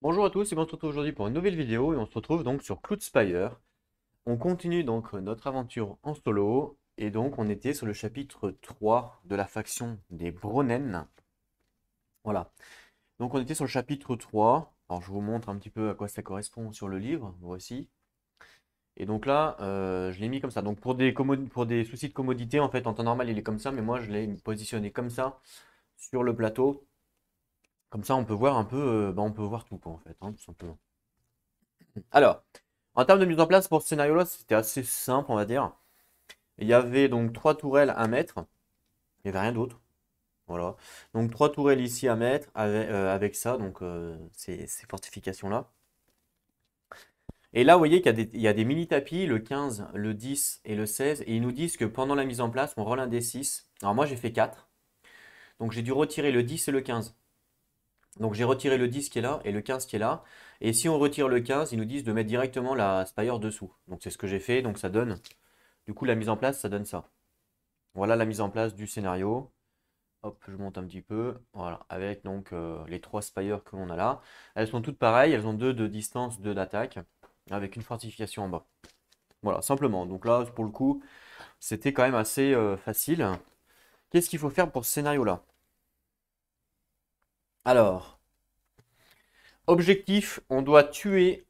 Bonjour à tous et on se retrouve aujourd'hui pour une nouvelle vidéo et on se retrouve donc sur Spire. On continue donc notre aventure en solo et donc on était sur le chapitre 3 de la faction des Bronnen. Voilà. Donc on était sur le chapitre 3. Alors je vous montre un petit peu à quoi ça correspond sur le livre, voici. Et donc là, euh, je l'ai mis comme ça. Donc pour des, pour des soucis de commodité, en fait en temps normal il est comme ça, mais moi je l'ai positionné comme ça sur le plateau comme ça, on peut voir un peu, euh, bah, on peut voir tout, en fait, hein, tout simplement. Alors, en termes de mise en place pour ce scénario-là, c'était assez simple, on va dire. Il y avait donc trois tourelles à mettre. Il n'y avait rien d'autre. Voilà. Donc trois tourelles ici à mettre avec, euh, ça, donc euh, ces, fortifications-là. Et là, vous voyez qu'il y, a des, mini-tapis, le 15, le 10 et le 16. Et ils nous disent que pendant la mise en place, on rôle un des 6. Alors moi, j'ai fait 4. Donc j'ai dû retirer le 10 et le 15. Donc j'ai retiré le 10 qui est là et le 15 qui est là. Et si on retire le 15, ils nous disent de mettre directement la Spire dessous. Donc c'est ce que j'ai fait, donc ça donne... Du coup la mise en place, ça donne ça. Voilà la mise en place du scénario. Hop, je monte un petit peu. Voilà, avec donc euh, les trois Spires que l'on a là. Elles sont toutes pareilles, elles ont deux de distance, deux d'attaque, avec une fortification en bas. Voilà, simplement. Donc là, pour le coup, c'était quand même assez euh, facile. Qu'est-ce qu'il faut faire pour ce scénario-là alors, objectif, on doit tuer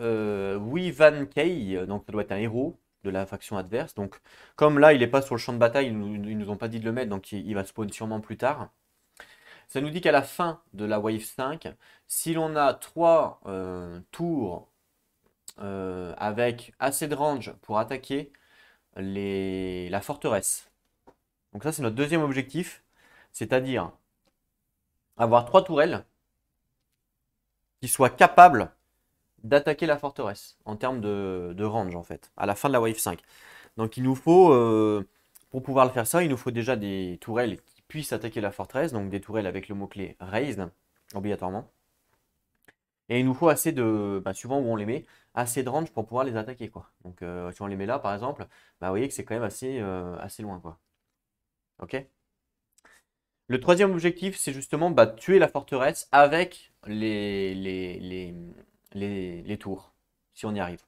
euh, Van Kei, donc ça doit être un héros de la faction adverse. Donc, comme là, il n'est pas sur le champ de bataille, ils nous, nous ont pas dit de le mettre, donc il, va spawn sûrement plus tard. Ça nous dit qu'à la fin de la wave 5, si l'on a 3 euh, tours euh, avec assez de range pour attaquer la forteresse. Donc ça, c'est notre deuxième objectif, c'est-à-dire avoir trois tourelles qui soient capables d'attaquer la forteresse en termes de, range en fait, à la fin de la wave 5. Donc il nous faut, euh, pour pouvoir le faire ça, il nous faut déjà des tourelles qui puissent attaquer la forteresse, donc des tourelles avec le mot-clé raised, obligatoirement. Et il nous faut assez de, bah, suivant où on les met, assez de range pour pouvoir les attaquer quoi. Donc euh, si on les met là par exemple, bah, vous voyez que c'est quand même assez, euh, assez loin quoi. Ok le troisième objectif, c'est justement bah, tuer la forteresse avec les, tours, si on y arrive.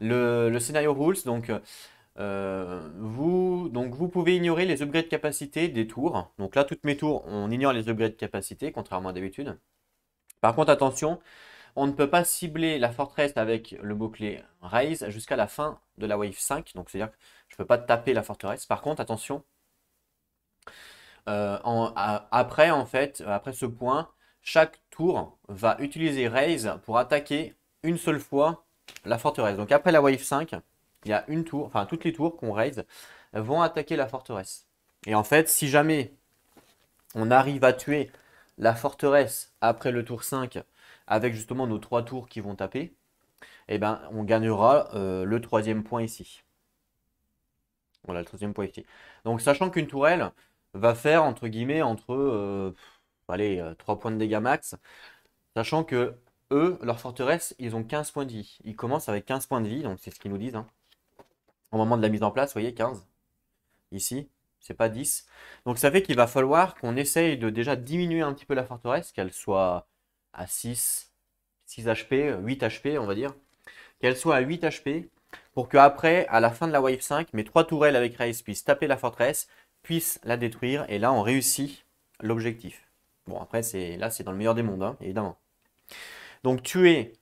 Le, scénario rules, donc, euh, vous, donc vous pouvez ignorer les upgrades de capacité des tours. Donc là, toutes mes tours, on ignore les upgrades de capacité, contrairement à d'habitude. Par contre, attention, on ne peut pas cibler la forteresse avec le mot-clé Raise jusqu'à la fin de la wave 5. Donc, c'est-à-dire que je ne peux pas taper la forteresse. Par contre, attention, euh, après, en fait, euh, après ce point, chaque tour va utiliser Raise pour attaquer une seule fois la forteresse. Donc après la wave 5, il y a une tour, enfin toutes les tours qu'on raise vont attaquer la forteresse. Et en fait, si jamais on arrive à tuer la forteresse après le tour 5 avec justement nos trois tours qui vont taper, eh ben on gagnera euh, le troisième point ici. Voilà le troisième point ici. Donc sachant qu'une tourelle, va faire entre guillemets entre euh, allez, 3 euh, points de dégâts max. Sachant que eux, leur forteresse, ils ont 15 points de vie. Ils commencent avec 15 points de vie, donc c'est ce qu'ils nous disent. Hein. Au moment de la mise en place, vous voyez, 15. Ici, c'est pas 10. Donc ça fait qu'il va falloir qu'on essaye de déjà diminuer un petit peu la forteresse, qu'elle soit à 6, 6 HP, 8 HP, on va dire. Qu'elle soit à 8 HP, pour qu'après, à la fin de la wave 5, mes 3 tourelles avec Race puissent taper la forteresse puisse la détruire. Et là, on réussit l'objectif. Bon, après, c'est là, c'est dans le meilleur des mondes, hein, évidemment. Donc, tuer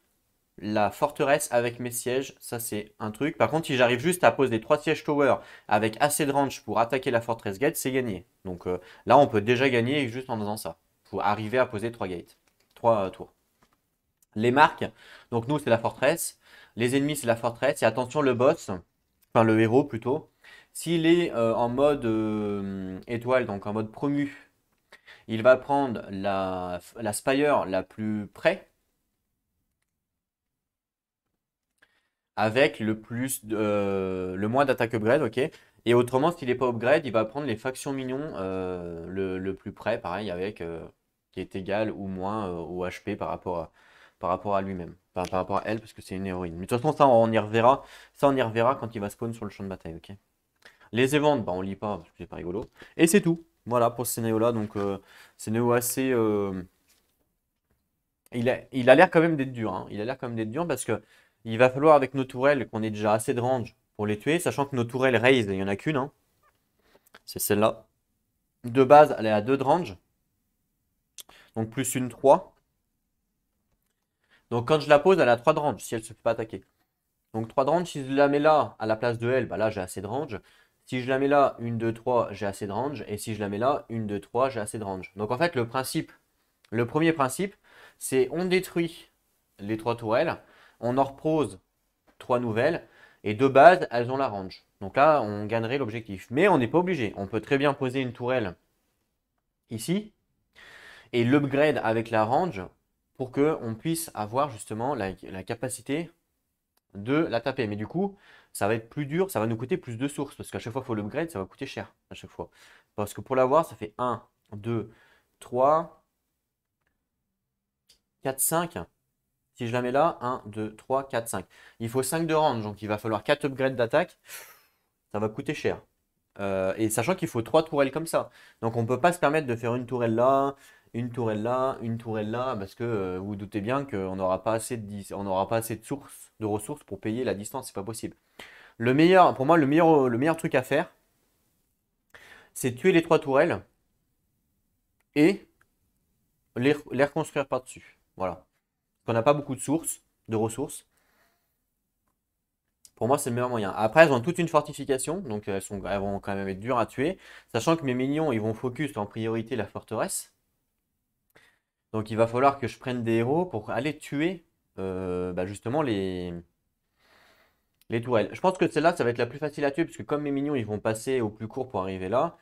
la forteresse avec mes sièges, ça c'est un truc. Par contre, si j'arrive juste à poser trois sièges tower avec assez de range pour attaquer la forteresse gate, c'est gagné. Donc euh, là, on peut déjà gagner juste en faisant ça. Pour arriver à poser trois gates, trois euh, tours. Les marques, donc nous c'est la forteresse. Les ennemis c'est la forteresse. Et attention, le boss, enfin le héros plutôt, s'il est euh, en mode euh, étoile, donc en mode promu, il va prendre la, Spire la plus près avec le, plus, euh, le moins d'attaque upgrade, ok Et autrement, s'il n'est pas upgrade, il va prendre les factions minions le, plus près, pareil, avec qui est égal ou moins au HP par rapport à, par rapport à lui-même. par rapport à elle, parce que c'est une héroïne. Mais de toute façon, ça, on y reverra. Ça, on y reverra quand il va spawn sur le champ de bataille, ok les éventes, bah, on lit pas, parce que c'est pas rigolo. Et c'est tout. Voilà pour ce scénario-là. Donc, c'est euh, scénario assez. Euh, il a l'air quand même d'être dur. Hein. Il a l'air quand même d'être dur parce que il va falloir, avec nos tourelles, qu'on ait déjà assez de range pour les tuer, sachant que nos tourelles raise, il n'y en a qu'une. Hein. C'est celle-là. De base, elle est à 2 de range. Donc, plus une 3. Donc, quand je la pose, elle a 3 de range si elle ne se fait pas attaquer. Donc 3 de range, si je la mets là à la place de elle, bah là j'ai assez de range. Si je la mets là, 1, 2, 3, j'ai assez de range. Et si je la mets là, 1, 2, 3, j'ai assez de range. Donc en fait, le principe, le premier principe, c'est on détruit les trois tourelles, on en repose trois nouvelles, et de base, elles ont la range. Donc là, on gagnerait l'objectif. Mais on n'est pas obligé. On peut très bien poser une tourelle ici, et l'upgrade avec la range pour que on puisse avoir justement la, la capacité de la taper. Mais du coup, ça va être plus dur, ça va nous coûter plus de sources, parce qu'à chaque fois, il faut l'upgrade, ça va coûter cher à chaque fois. Parce que pour l'avoir, ça fait 1, 2, 3, 4, 5. Si je la mets là, 1, 2, 3, 4, 5. Il faut 5 de range, donc il va falloir 4 upgrades d'attaque. Ça va coûter cher. Euh, et sachant qu'il faut 3 tourelles comme ça. Donc on ne peut pas se permettre de faire une tourelle là, une tourelle là, une tourelle là, parce que euh, vous, vous doutez bien qu'on n'aura pas assez de, on n'aura pas assez de sources, de ressources pour payer la distance, c'est pas possible. Le meilleur, pour moi, le meilleur, le meilleur truc à faire, c'est tuer les trois tourelles et les, reconstruire par-dessus. Voilà. Qu'on n'a pas beaucoup de sources, de ressources. Pour moi, c'est le meilleur moyen. Après, elles ont toute une fortification, donc elles, sont, elles vont quand même être dures à tuer. Sachant que mes minions, ils vont focus en priorité la forteresse. Donc il va falloir que je prenne des héros pour aller tuer euh, bah, justement les, les tourelles. Je pense que celle-là, ça va être la plus facile à tuer, puisque comme mes minions, ils vont passer au plus court pour arriver là,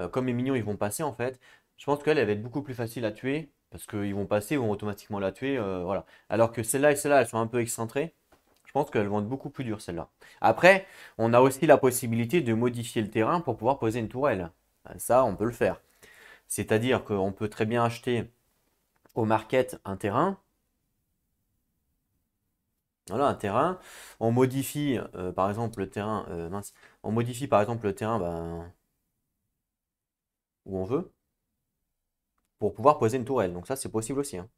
euh, comme mes minions, ils vont passer en fait, je pense qu'elle, va être beaucoup plus facile à tuer, parce qu'ils vont passer, ils vont automatiquement la tuer, euh, voilà. Alors que celle-là et celle-là, elles sont un peu excentrées, je pense qu'elles vont être beaucoup plus dures celles-là. Après, on a aussi la possibilité de modifier le terrain pour pouvoir poser une tourelle. Ben, ça, on peut le faire. C'est-à-dire qu'on peut très bien acheter au market un terrain. Voilà un terrain. On modifie euh, par exemple le terrain. Euh, on modifie par exemple le terrain ben, où on veut pour pouvoir poser une tourelle. Donc ça c'est possible aussi. Hein.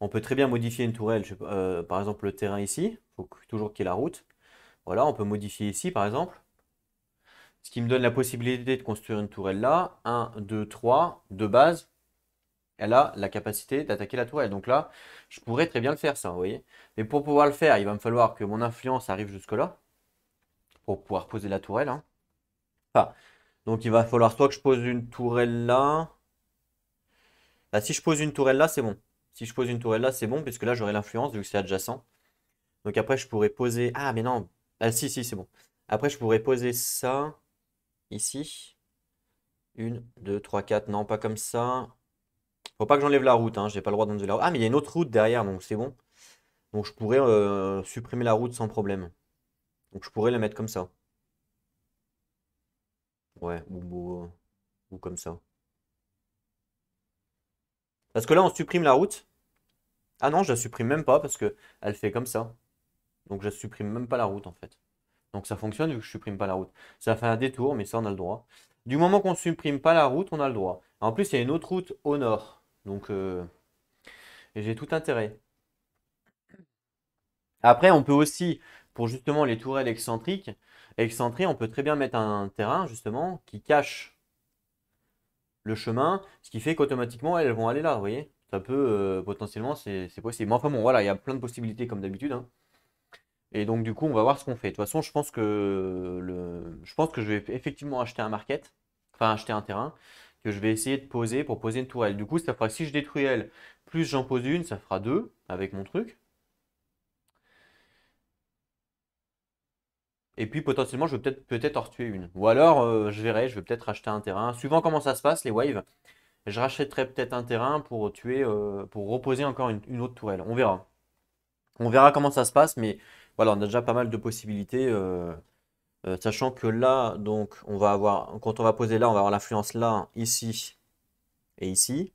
On peut très bien modifier une tourelle. Euh, par exemple le terrain ici. faut toujours qu'il y ait la route. Voilà, on peut modifier ici par exemple. Ce qui me donne la possibilité de construire une tourelle là. 1, 2, 3, de base. Elle a la capacité d'attaquer la tourelle. Donc là, je pourrais très bien le faire, ça, vous voyez. Mais pour pouvoir le faire, il va me falloir que mon influence arrive jusque-là. Pour pouvoir poser la tourelle. Hein. donc il va falloir soit que je pose une tourelle là. Bah, si je pose une tourelle là, c'est bon. Si je pose une tourelle là, c'est bon, puisque là, j'aurai l'influence, vu que c'est adjacent. Donc après, je pourrais poser... Ah, mais non. Ah, si, si, c'est bon. Après, je pourrais poser ça ici. 1, 2, 3, 4. Non, pas comme ça. Faut pas que j'enlève la route. Hein. J'ai pas le droit d'enlever la route. Ah, mais il y a une autre route derrière, donc c'est bon. Donc je pourrais euh, supprimer la route sans problème. Donc je pourrais la mettre comme ça. Ouais, euh, ou, comme ça. Parce que là, on supprime la route. Ah non, je la supprime même pas parce que elle fait comme ça. Donc je supprime même pas la route en fait. Donc ça fonctionne vu que je ne supprime pas la route. Ça fait un détour, mais ça, on a le droit. Du moment qu'on ne supprime pas la route, on a le droit. En plus, il y a une autre route au nord. Donc, euh, j'ai tout intérêt. Après, on peut aussi, pour justement les tourelles excentriques, excentrées, on peut très bien mettre un terrain, justement, qui cache le chemin, ce qui fait qu'automatiquement, elles vont aller là, vous voyez Ça peut, euh, potentiellement, c'est possible. Mais enfin bon, voilà, il y a plein de possibilités comme d'habitude. Hein. Et donc, du coup, on va voir ce qu'on fait. De toute façon, je pense que, je, pense que je vais effectivement acheter un market, enfin acheter un terrain, que je vais essayer de poser pour poser une tourelle. Du coup, ça fera, si je détruis elle, plus j'en pose une, ça fera deux avec mon truc. Et puis potentiellement, je vais peut-être peut-être en tuer une. Ou alors, euh, je verrai, je vais peut-être acheter un terrain. Suivant comment ça se passe, les waves, je rachèterai peut-être un terrain pour tuer, euh, pour reposer encore une, autre tourelle. On verra. On verra comment ça se passe, mais voilà, on a déjà pas mal de possibilités. Euh, euh, sachant que là, donc, on va avoir, quand on va poser là, on va avoir l'influence là, ici et ici.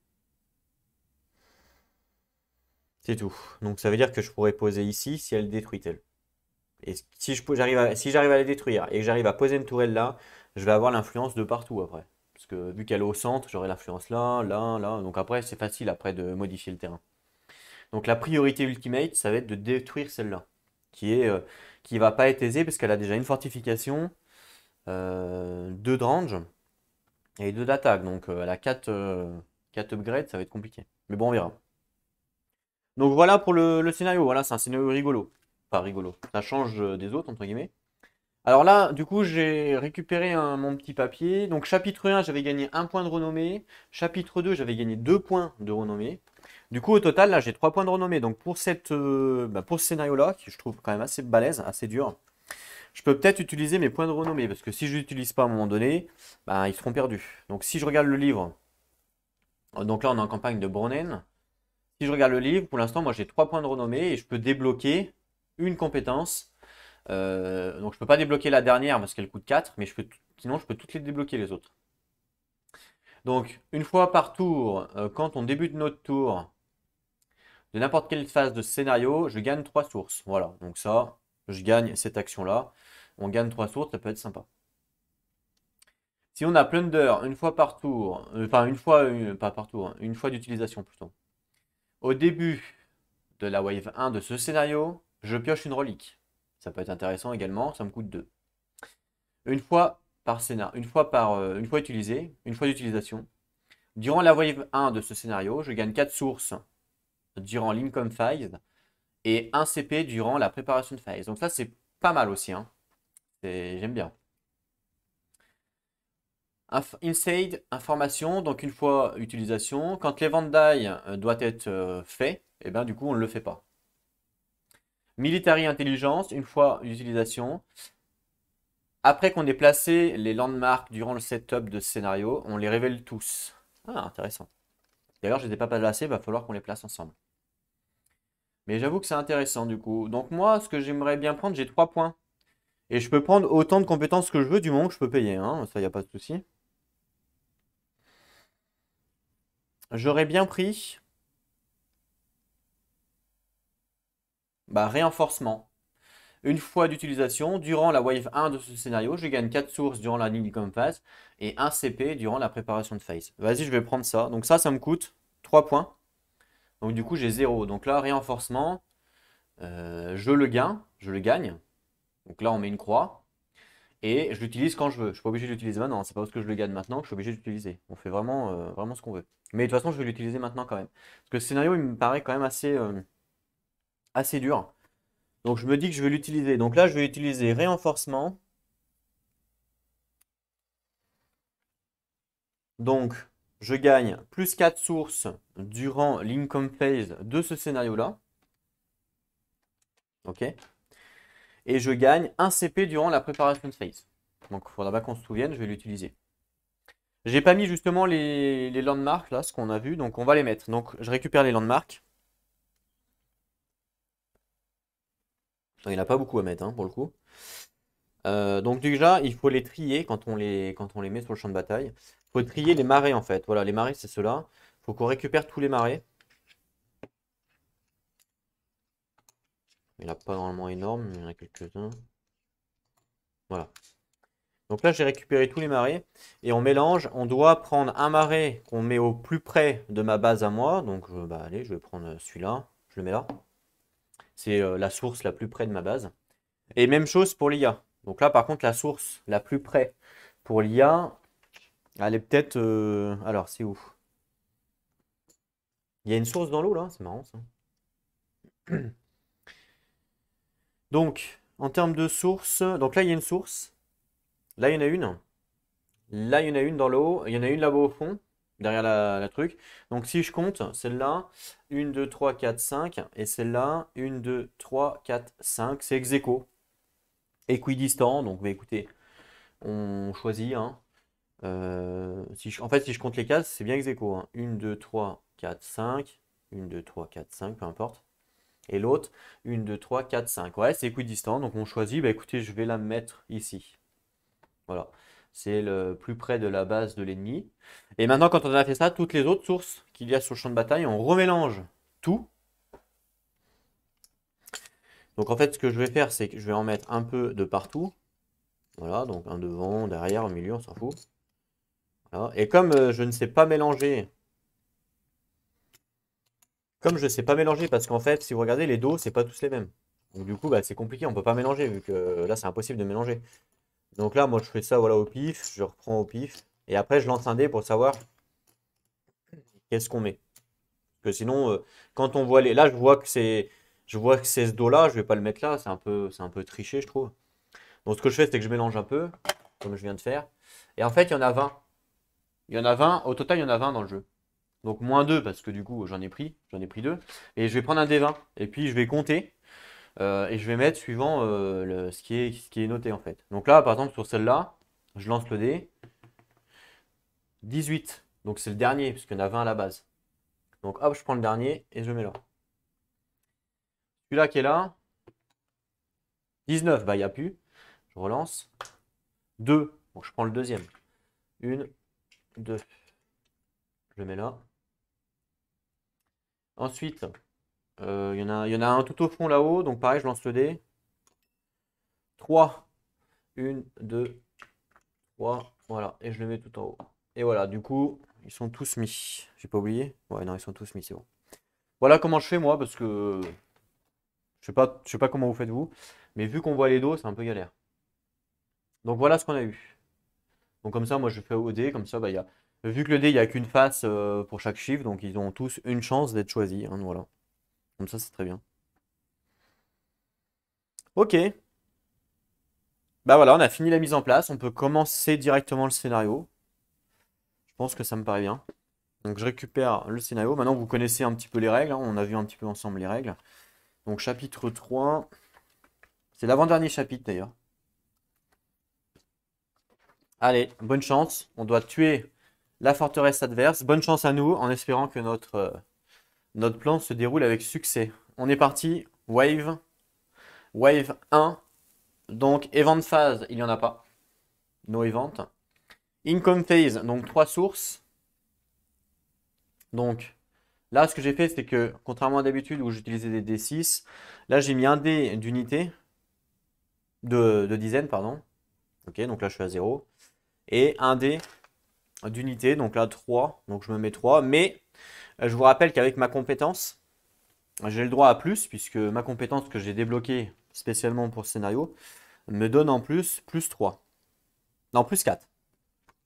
C'est tout. Donc ça veut dire que je pourrais poser ici si elle détruit elle Et si j'arrive à, la détruire et que j'arrive à poser une tourelle là, je vais avoir l'influence de partout après. Parce que vu qu'elle est au centre, j'aurai l'influence là, là, là. Donc après, c'est facile après de modifier le terrain. Donc la priorité ultimate, ça va être de détruire celle-là qui est euh, qui va pas être aisée parce qu'elle a déjà une fortification, euh, deux drange et deux d'attaque. Donc euh, elle a 4, euh, upgrades, ça va être compliqué. Mais bon, on verra. Donc voilà pour le, scénario. Voilà, c'est un scénario rigolo. pas rigolo. Ça change des autres, entre guillemets. Alors là, du coup, j'ai récupéré mon petit papier. Donc chapitre 1, j'avais gagné un point de renommée. Chapitre 2, j'avais gagné deux points de renommée. Du coup, au total, là, j'ai trois points de renommée. Donc, pour, cette, euh, bah, ce scénario-là, qui je trouve quand même assez balèze, assez dur, je peux peut-être utiliser mes points de renommée. Parce que si je n'utilise pas à un moment donné, bah, ils seront perdus. Donc, si je regarde le livre, euh, donc là, on est en campagne de Bronen. Si je regarde le livre, pour l'instant, moi, j'ai trois points de renommée et je peux débloquer une compétence. Euh, donc, je ne peux pas débloquer la dernière parce qu'elle coûte 4, mais sinon, je peux toutes les débloquer les autres. Donc, une fois par tour, euh, quand on débute notre tour de n'importe quelle phase de scénario, je gagne 3 sources. Voilà, donc ça, je gagne cette action-là. On gagne 3 sources, ça peut être sympa. Si on a plunder une fois par tour, euh, enfin une fois, euh, pas par tour, hein, une fois d'utilisation plutôt. Au début de la wave 1 de ce scénario, je pioche une relique. Ça peut être intéressant également, ça me coûte 2. Une fois par scénar, une fois, par, euh, une fois utilisé, une fois d'utilisation. Durant la wave 1 de ce scénario, je gagne 4 sources durant l'income phase et 1 CP durant la préparation de phase. Donc ça, c'est pas mal aussi. Hein. J'aime bien. inside, information, donc une fois utilisation. Quand les die euh, doit être euh, fait, et eh ben, du coup, on ne le fait pas. Military intelligence, une fois utilisation. Après qu'on ait placé les landmarks durant le setup de ce scénario, on les révèle tous. Ah, intéressant. D'ailleurs, je n'étais pas placé, il va falloir qu'on les place ensemble. Mais j'avoue que c'est intéressant du coup. Donc moi, ce que j'aimerais bien prendre, j'ai trois points. Et je peux prendre autant de compétences que je veux du moment que je peux payer. Hein. Ça, il n'y a pas de souci. J'aurais bien pris... Bah, réenforcement. Une fois d'utilisation, durant la wave 1 de ce scénario, je gagne 4 sources durant la ligne phase et 1 CP durant la préparation de phase. Vas-y, je vais prendre ça. Donc ça, ça me coûte 3 points. Donc du coup, j'ai 0. Donc là, renforcement, euh, je le gagne, je le gagne. Donc là, on met une croix. Et je l'utilise quand je veux. Je ne suis pas obligé de l'utiliser maintenant. C'est pas parce que je le gagne maintenant que je suis obligé d'utiliser. On fait vraiment, euh, vraiment ce qu'on veut. Mais de toute façon, je vais l'utiliser maintenant quand même. Parce que ce scénario, il me paraît quand même assez, euh, assez dur. Donc je me dis que je vais l'utiliser. Donc là, je vais utiliser réenforcement. Donc je gagne plus 4 sources durant l'income phase de ce scénario-là. OK Et je gagne 1 CP durant la préparation phase. Donc il faudra pas qu'on se souvienne, je vais l'utiliser. J'ai pas mis justement les, les landmarks, là, ce qu'on a vu, donc on va les mettre. Donc je récupère les landmarks. Il n'a pas beaucoup à mettre hein, pour le coup. Euh, donc déjà, il faut les trier quand on les, quand on les met sur le champ de bataille. Il faut trier les marées en fait. Voilà, les marées, c'est cela. Il faut qu'on récupère tous les marais. Il n'a a pas normalement énorme, il y en a quelques-uns. Voilà. Donc là, j'ai récupéré tous les marais. Et on mélange. On doit prendre un marais qu'on met au plus près de ma base à moi. Donc, euh, bah, allez, je vais prendre celui-là. Je le mets là. C'est euh, la source la plus près de ma base. Et même chose pour l'IA. Donc là, par contre, la source la plus près pour l'IA, elle est peut-être... Euh, alors, c'est où Il y a une source dans l'eau, là C'est marrant, ça. Donc, en termes de source... Donc là, il y a une source. Là, il y en a une. Là, il y en a une dans l'eau. Il y en a une là-bas au fond derrière la, truc. Donc si je compte, celle-là, 1, 2, 3, 4, 5, et celle-là, 1, 2, 3, 4, 5, c'est ex aequo. Équidistant, donc écoutez, on choisit. Hein. Euh, si en fait, si je compte les cases, c'est bien ex aequo. 1, 2, 3, 4, 5, 1, 2, 3, 4, 5, peu importe. Et l'autre, 1, 2, 3, 4, 5. Ouais, c'est équidistant, donc on choisit. Bah écoutez, je vais la mettre ici. Voilà c'est le plus près de la base de l'ennemi. Et maintenant, quand on a fait ça, toutes les autres sources qu'il y a sur le champ de bataille, on remélange tout. Donc en fait, ce que je vais faire, c'est que je vais en mettre un peu de partout. Voilà, donc un devant, derrière, au milieu, on s'en fout. Et comme euh, je ne sais pas mélanger... Comme je ne sais pas mélanger, parce qu'en fait, si vous regardez, les dos, c'est pas tous les mêmes. Donc du coup, bah, c'est compliqué, on ne peut pas mélanger, vu que là, c'est impossible de mélanger. Donc là, moi, je fais ça voilà, au pif, je reprends au pif, et après, je lance un dé pour savoir qu'est-ce qu'on met. Parce que sinon, euh, quand on voit les... Là, je vois que c'est... Je vois que c'est ce dos-là, je vais pas le mettre là, c'est un peu, c'est un peu triché, je trouve. Donc ce que je fais, c'est que je mélange un peu, comme je viens de faire. Et en fait, il y en a 20. Il y en a 20, au total, il y en a 20 dans le jeu. Donc moins 2, parce que du coup, j'en ai pris, j'en ai pris 2. Et je vais prendre un dé 20 et puis je vais compter. Euh, et je vais mettre suivant euh, ce, qui est, ce qui est noté en fait. Donc là, par exemple, sur celle-là, je lance le dé. 18, donc c'est le dernier, puisqu'il y en a 20 à la base. Donc hop, je prends le dernier et je le mets là. Celui-là qui est là, 19, bah il n'y a plus. Je relance. 2, donc je prends le deuxième. 1, 2, je le mets là. Ensuite, il euh, y, en a, un tout au fond là-haut, donc pareil, je lance le dé. 3. 1, 2, 3. Voilà, et je le mets tout en haut. Et voilà, du coup, ils sont tous mis. J'ai pas oublié Ouais, non, ils sont tous mis, c'est bon. Voilà comment je fais moi, parce que je sais pas, sais pas comment vous faites vous, mais vu qu'on voit les dos, c'est un peu galère. Donc voilà ce qu'on a eu. Donc comme ça, moi je fais au dé, comme ça, bah, vu que le dé, il n'y a qu'une face euh, pour chaque chiffre, donc ils ont tous une chance d'être choisis. Hein, voilà ça, c'est très bien. Ok. Bah voilà, on a fini la mise en place. On peut commencer directement le scénario. Je pense que ça me paraît bien. Donc je récupère le scénario. Maintenant, vous connaissez un petit peu les règles. Hein. On a vu un petit peu ensemble les règles. Donc chapitre 3. C'est l'avant-dernier chapitre d'ailleurs. Allez, bonne chance. On doit tuer la forteresse adverse. Bonne chance à nous en espérant que notre euh, notre plan se déroule avec succès. On est parti, wave, wave 1. Donc event phase, il n'y en a pas. No event. Income phase, donc trois sources. Donc là, ce que j'ai fait, c'est que contrairement à d'habitude où j'utilisais des D6, là j'ai mis un D d'unité, de, de dizaines, pardon. Ok, donc là je suis à 0. Et un D d'unité, donc là 3, donc je me mets 3, mais euh, je vous rappelle qu'avec ma compétence, j'ai le droit à plus, puisque ma compétence que j'ai débloquée spécialement pour ce scénario me donne en plus plus 3. Non, plus 4.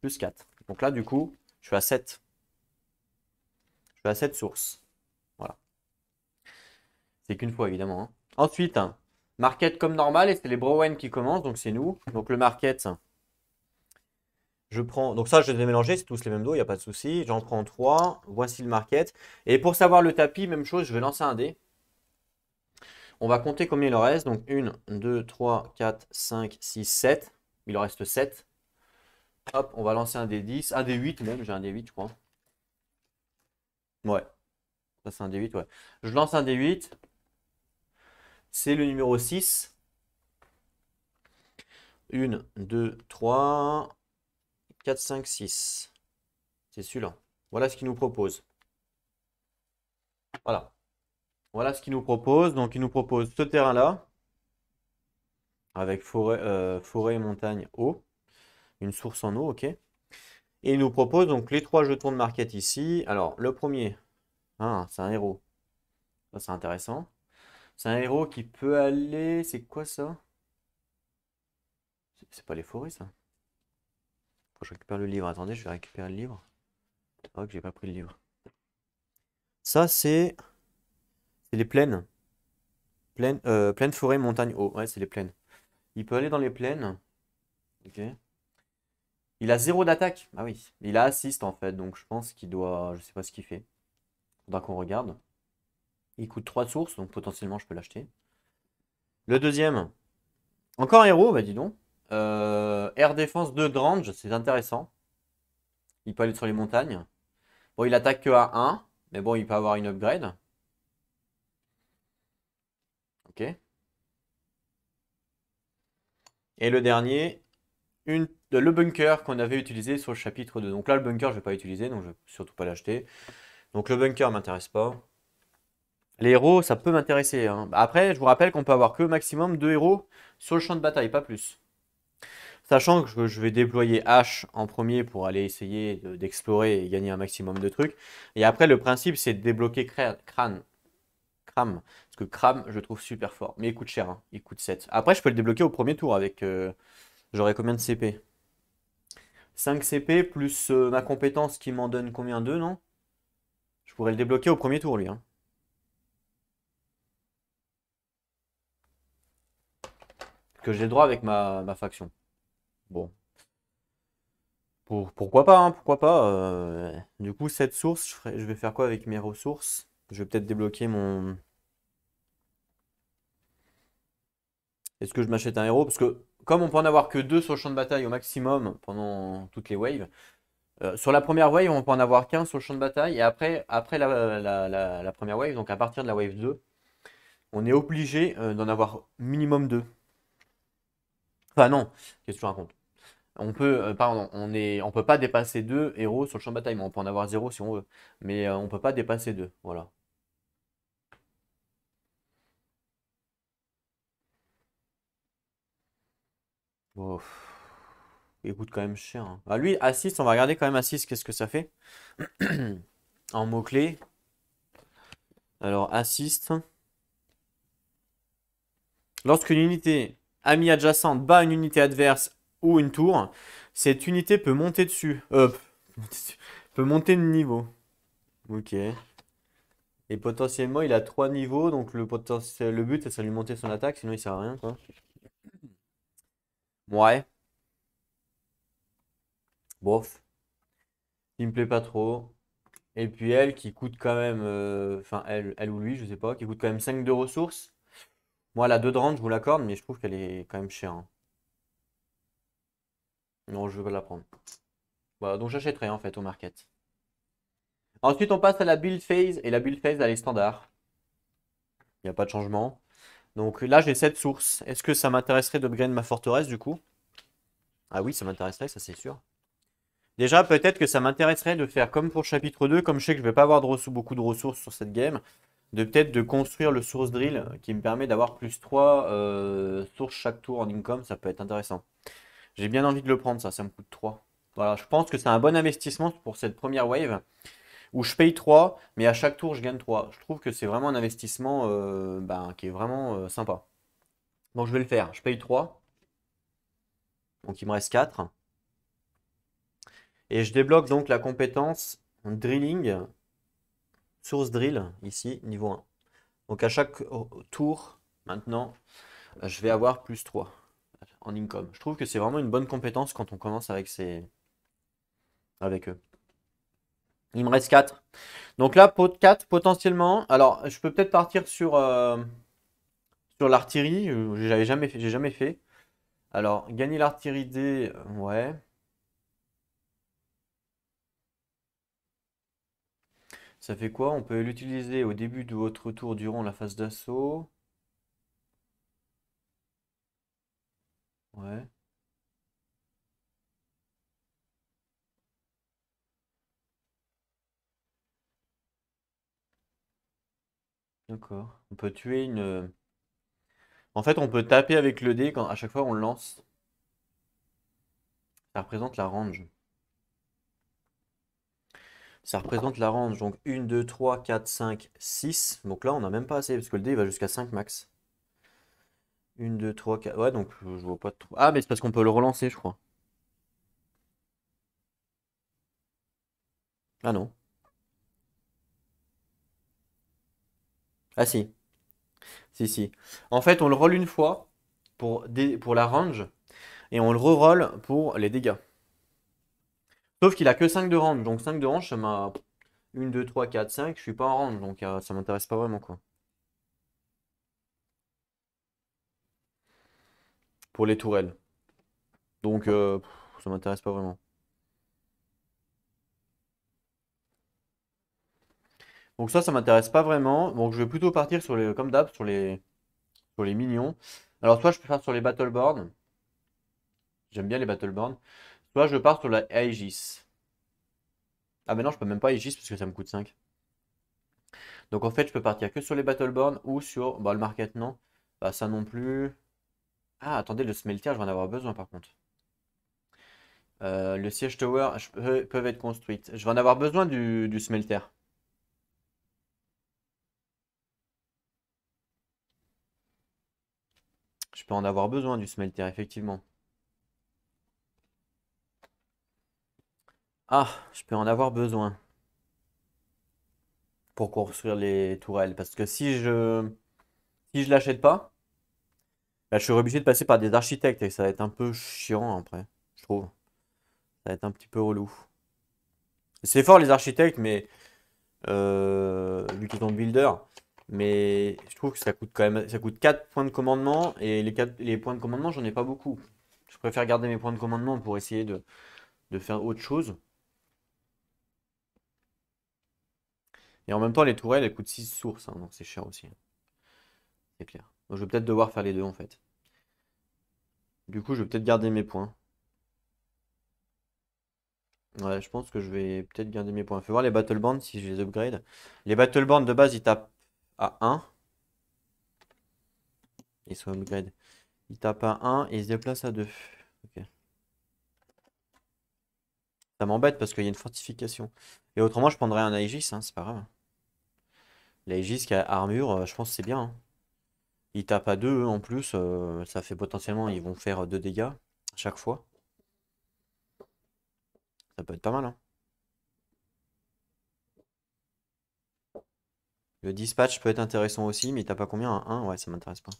Plus 4. Donc là, du coup, je suis à 7. Je suis à 7 sources. Voilà. C'est qu'une fois, évidemment. Hein. Ensuite, hein, market comme normal, et c'est les Browen qui commencent, donc c'est nous. Donc le market, je prends, donc ça, je vais mélanger, c'est tous les mêmes dos, il n'y a pas de souci. J'en prends 3. Voici le market. Et pour savoir le tapis, même chose, je vais lancer un dé. On va compter combien il en reste. Donc 1, 2, 3, 4, 5, 6, 7. Il en reste 7. Hop, on va lancer un dé 10. Un dé 8 même, j'ai un dé 8, je crois. Ouais. Ça, c'est un dé 8, ouais. Je lance un dé 8. C'est le numéro 6. 1, 2, 3. 4, 5, 6. C'est celui-là. Voilà ce qu'il nous propose. Voilà. Voilà ce qu'il nous propose. Donc, il nous propose ce terrain-là, avec forêt, euh, montagne, eau, une source en eau, ok. Et il nous propose donc les trois jetons de marquette ici. Alors, le premier, hein, c'est un héros. Ça, c'est intéressant. C'est un héros qui peut aller... C'est quoi ça C'est pas les forêts, ça je récupère le livre. Attendez, je vais récupérer le livre. Oh, que j'ai pas pris le livre. Ça, c'est. C'est les plaines. pleine euh, forêt, montagne, eau. Ouais, c'est les plaines. Il peut aller dans les plaines. Ok. Il a zéro d'attaque. Ah oui. Il a assist en fait. Donc je pense qu'il doit. Je sais pas ce qu'il fait. Faudra qu'on regarde. Il coûte 3 sources. Donc potentiellement je peux l'acheter. Le deuxième. Encore héros. Bah dis donc. Euh, air défense de Grange, c'est intéressant. Il peut aller sur les montagnes. Bon, il attaque que à 1, mais bon, il peut avoir une upgrade. Ok. Et le dernier, une, le bunker qu'on avait utilisé sur le chapitre 2. Donc là, le bunker, je ne vais pas utiliser, donc je ne vais surtout pas l'acheter. Donc le bunker ne m'intéresse pas. Les héros, ça peut m'intéresser. Hein. Après, je vous rappelle qu'on peut avoir que maximum 2 héros sur le champ de bataille, pas plus. Sachant que je vais déployer H en premier pour aller essayer d'explorer et gagner un maximum de trucs. Et après, le principe, c'est de débloquer crâne. Cram. Parce que Cram, je trouve super fort. Mais il coûte cher. Hein. Il coûte 7. Après, je peux le débloquer au premier tour avec. Euh, j'aurai combien de CP 5 CP plus euh, ma compétence qui m'en donne combien 2, non Je pourrais le débloquer au premier tour, lui. Hein. que j'ai droit avec ma, faction. Bon. Pour, pourquoi pas, hein, pourquoi pas. Euh, du coup, cette source, je, vais faire quoi avec mes ressources Je vais peut-être débloquer mon... Est-ce que je m'achète un héros Parce que comme on peut en avoir que deux sur le champ de bataille au maximum pendant toutes les waves, euh, sur la première wave, on peut en avoir qu'un sur le champ de bataille. Et après, après la, la, première wave, donc à partir de la wave 2, on est obligé euh, d'en avoir minimum deux. Enfin non, qu'est-ce que tu racontes on peut, euh, on est, on peut pas dépasser deux héros sur le champ de bataille, mais on peut en avoir zéro si on veut. Mais euh, on peut pas dépasser deux, voilà. Il coûte quand même cher. Hein. Bah, lui, assist, on va regarder quand même assist, qu'est-ce que ça fait. en mots-clés. Alors, assist. lorsque l'unité Ami adjacente bat une unité adverse ou une tour, cette unité peut monter dessus. Hop. Euh, peut monter de niveau. Ok. Et potentiellement, il a 3 niveaux, donc le, le but, c'est de lui monter son attaque, sinon il sert à rien, Ouais. Bof. Il me plaît pas trop. Et puis elle, qui coûte quand même... Euh, enfin, elle, elle ou lui, je sais pas, qui coûte quand même 5 de ressources. Moi, la 2 de je vous l'accorde, mais je trouve qu'elle est quand même chère. Hein. Non, je vais pas la prendre. Voilà, bah, donc j'achèterai en fait au market. Ensuite, on passe à la build phase. Et la build phase, elle est standard. Il n'y a pas de changement. Donc là, j'ai cette source. Est-ce que ça m'intéresserait d'upgrade ma forteresse du coup Ah oui, ça m'intéresserait, ça c'est sûr. Déjà, peut-être que ça m'intéresserait de faire comme pour chapitre 2, comme je sais que je ne vais pas avoir de beaucoup de ressources sur cette game, de peut-être de construire le source drill qui me permet d'avoir plus 3 euh, sources chaque tour en income, ça peut être intéressant. J'ai bien envie de le prendre ça, ça me coûte 3. Voilà, je pense que c'est un bon investissement pour cette première wave où je paye 3, mais à chaque tour je gagne 3. Je trouve que c'est vraiment un investissement euh, ben, qui est vraiment euh, sympa. Donc je vais le faire, je paye 3. Donc il me reste 4. Et je débloque donc la compétence drilling source drill ici, niveau 1. Donc à chaque euh, tour, maintenant, euh, je vais avoir plus 3 en income. Je trouve que c'est vraiment une bonne compétence quand on commence avec, ces... avec eux. Il me reste 4. Donc là, pot 4 potentiellement. Alors, je peux peut-être partir sur, euh, sur l'artillerie. J'avais jamais fait. J'ai jamais fait. Alors, gagner l'artillerie D, ouais. Ça fait quoi? On peut l'utiliser au début de votre tour durant la phase d'assaut. Ouais. D'accord. On peut tuer une... Euh, en fait, on peut taper avec le dé quand à chaque fois on le lance. Ça représente la range ça représente la range. Donc 1, 2, 3, 4, 5, 6. Donc là, on n'a même pas assez, parce que le dé, il va jusqu'à 5 max. 1, 2, 3, 4. Ouais, donc euh, je vois pas trop Ah, mais c'est parce qu'on peut le relancer, je crois. Ah non. Ah si. Si, si. En fait, on le roll une fois pour, dé... pour la range, et on le reroll pour les dégâts. Sauf qu'il a que 5 de range. Donc 5 de range, ça m'a. 1, 2, 3, 4, 5. Je suis pas en range, donc euh, ça m'intéresse pas vraiment quoi. Pour les tourelles. Donc euh, ça m'intéresse pas vraiment. Donc ça, ça m'intéresse pas vraiment. Donc je vais plutôt partir sur les, comme d'hab, sur les, sur les minions. Alors soit je peux faire sur les battle J'aime bien les Battleborn je pars sur la Aegis. Ah mais non, je peux même pas Aegis parce que ça me coûte 5. Donc en fait, je peux partir que sur les Battleborn ou sur... Bah le Market, non. Bah ça non plus. Ah, attendez, le Smelter, je vais en avoir besoin par contre. Euh, le siège tower je, peuvent être construites. Je vais en avoir besoin du smelter. Je peux en avoir besoin du smelter, effectivement. Ah, je peux en avoir besoin. Pour construire les tourelles. Parce que si je si je l'achète pas, bah, je serai obligé de passer par des architectes. Et ça va être un peu chiant après, je trouve. Ça va être un petit peu relou. C'est fort les architectes, mais... Euh, vu qu'ils builder. Mais je trouve que ça coûte quand même... Ça coûte 4 points de commandement. Et les, les points de commandement, j'en ai pas beaucoup. Je préfère garder mes points de commandement pour essayer de, de faire autre chose. Et en même temps, les tourelles, elles coûtent 6 sources, hein, donc c'est cher aussi. Hein. C'est clair. Donc je vais peut-être devoir faire les deux en fait. Du coup, je vais peut-être garder mes points. Ouais, je pense que je vais peut-être garder mes points. Fais voir les Battle Bands si je les upgrade. Les Battle Bands de base, ils tapent à 1. Ils sont upgrade. Ils tapent à 1 et ils se déplacent à 2. Ça m'embête parce qu'il y a une fortification. Et autrement, je prendrais un Aegis, hein, c'est pas grave. La Aegis qui a armure, euh, je pense que c'est bien. Hein. Il tape à deux en plus, euh, ça fait potentiellement, ils vont faire deux dégâts à chaque fois. Ça peut être pas mal. Hein. Le dispatch peut être intéressant aussi, mais il tape à combien À 1 Ouais, ça m'intéresse pas.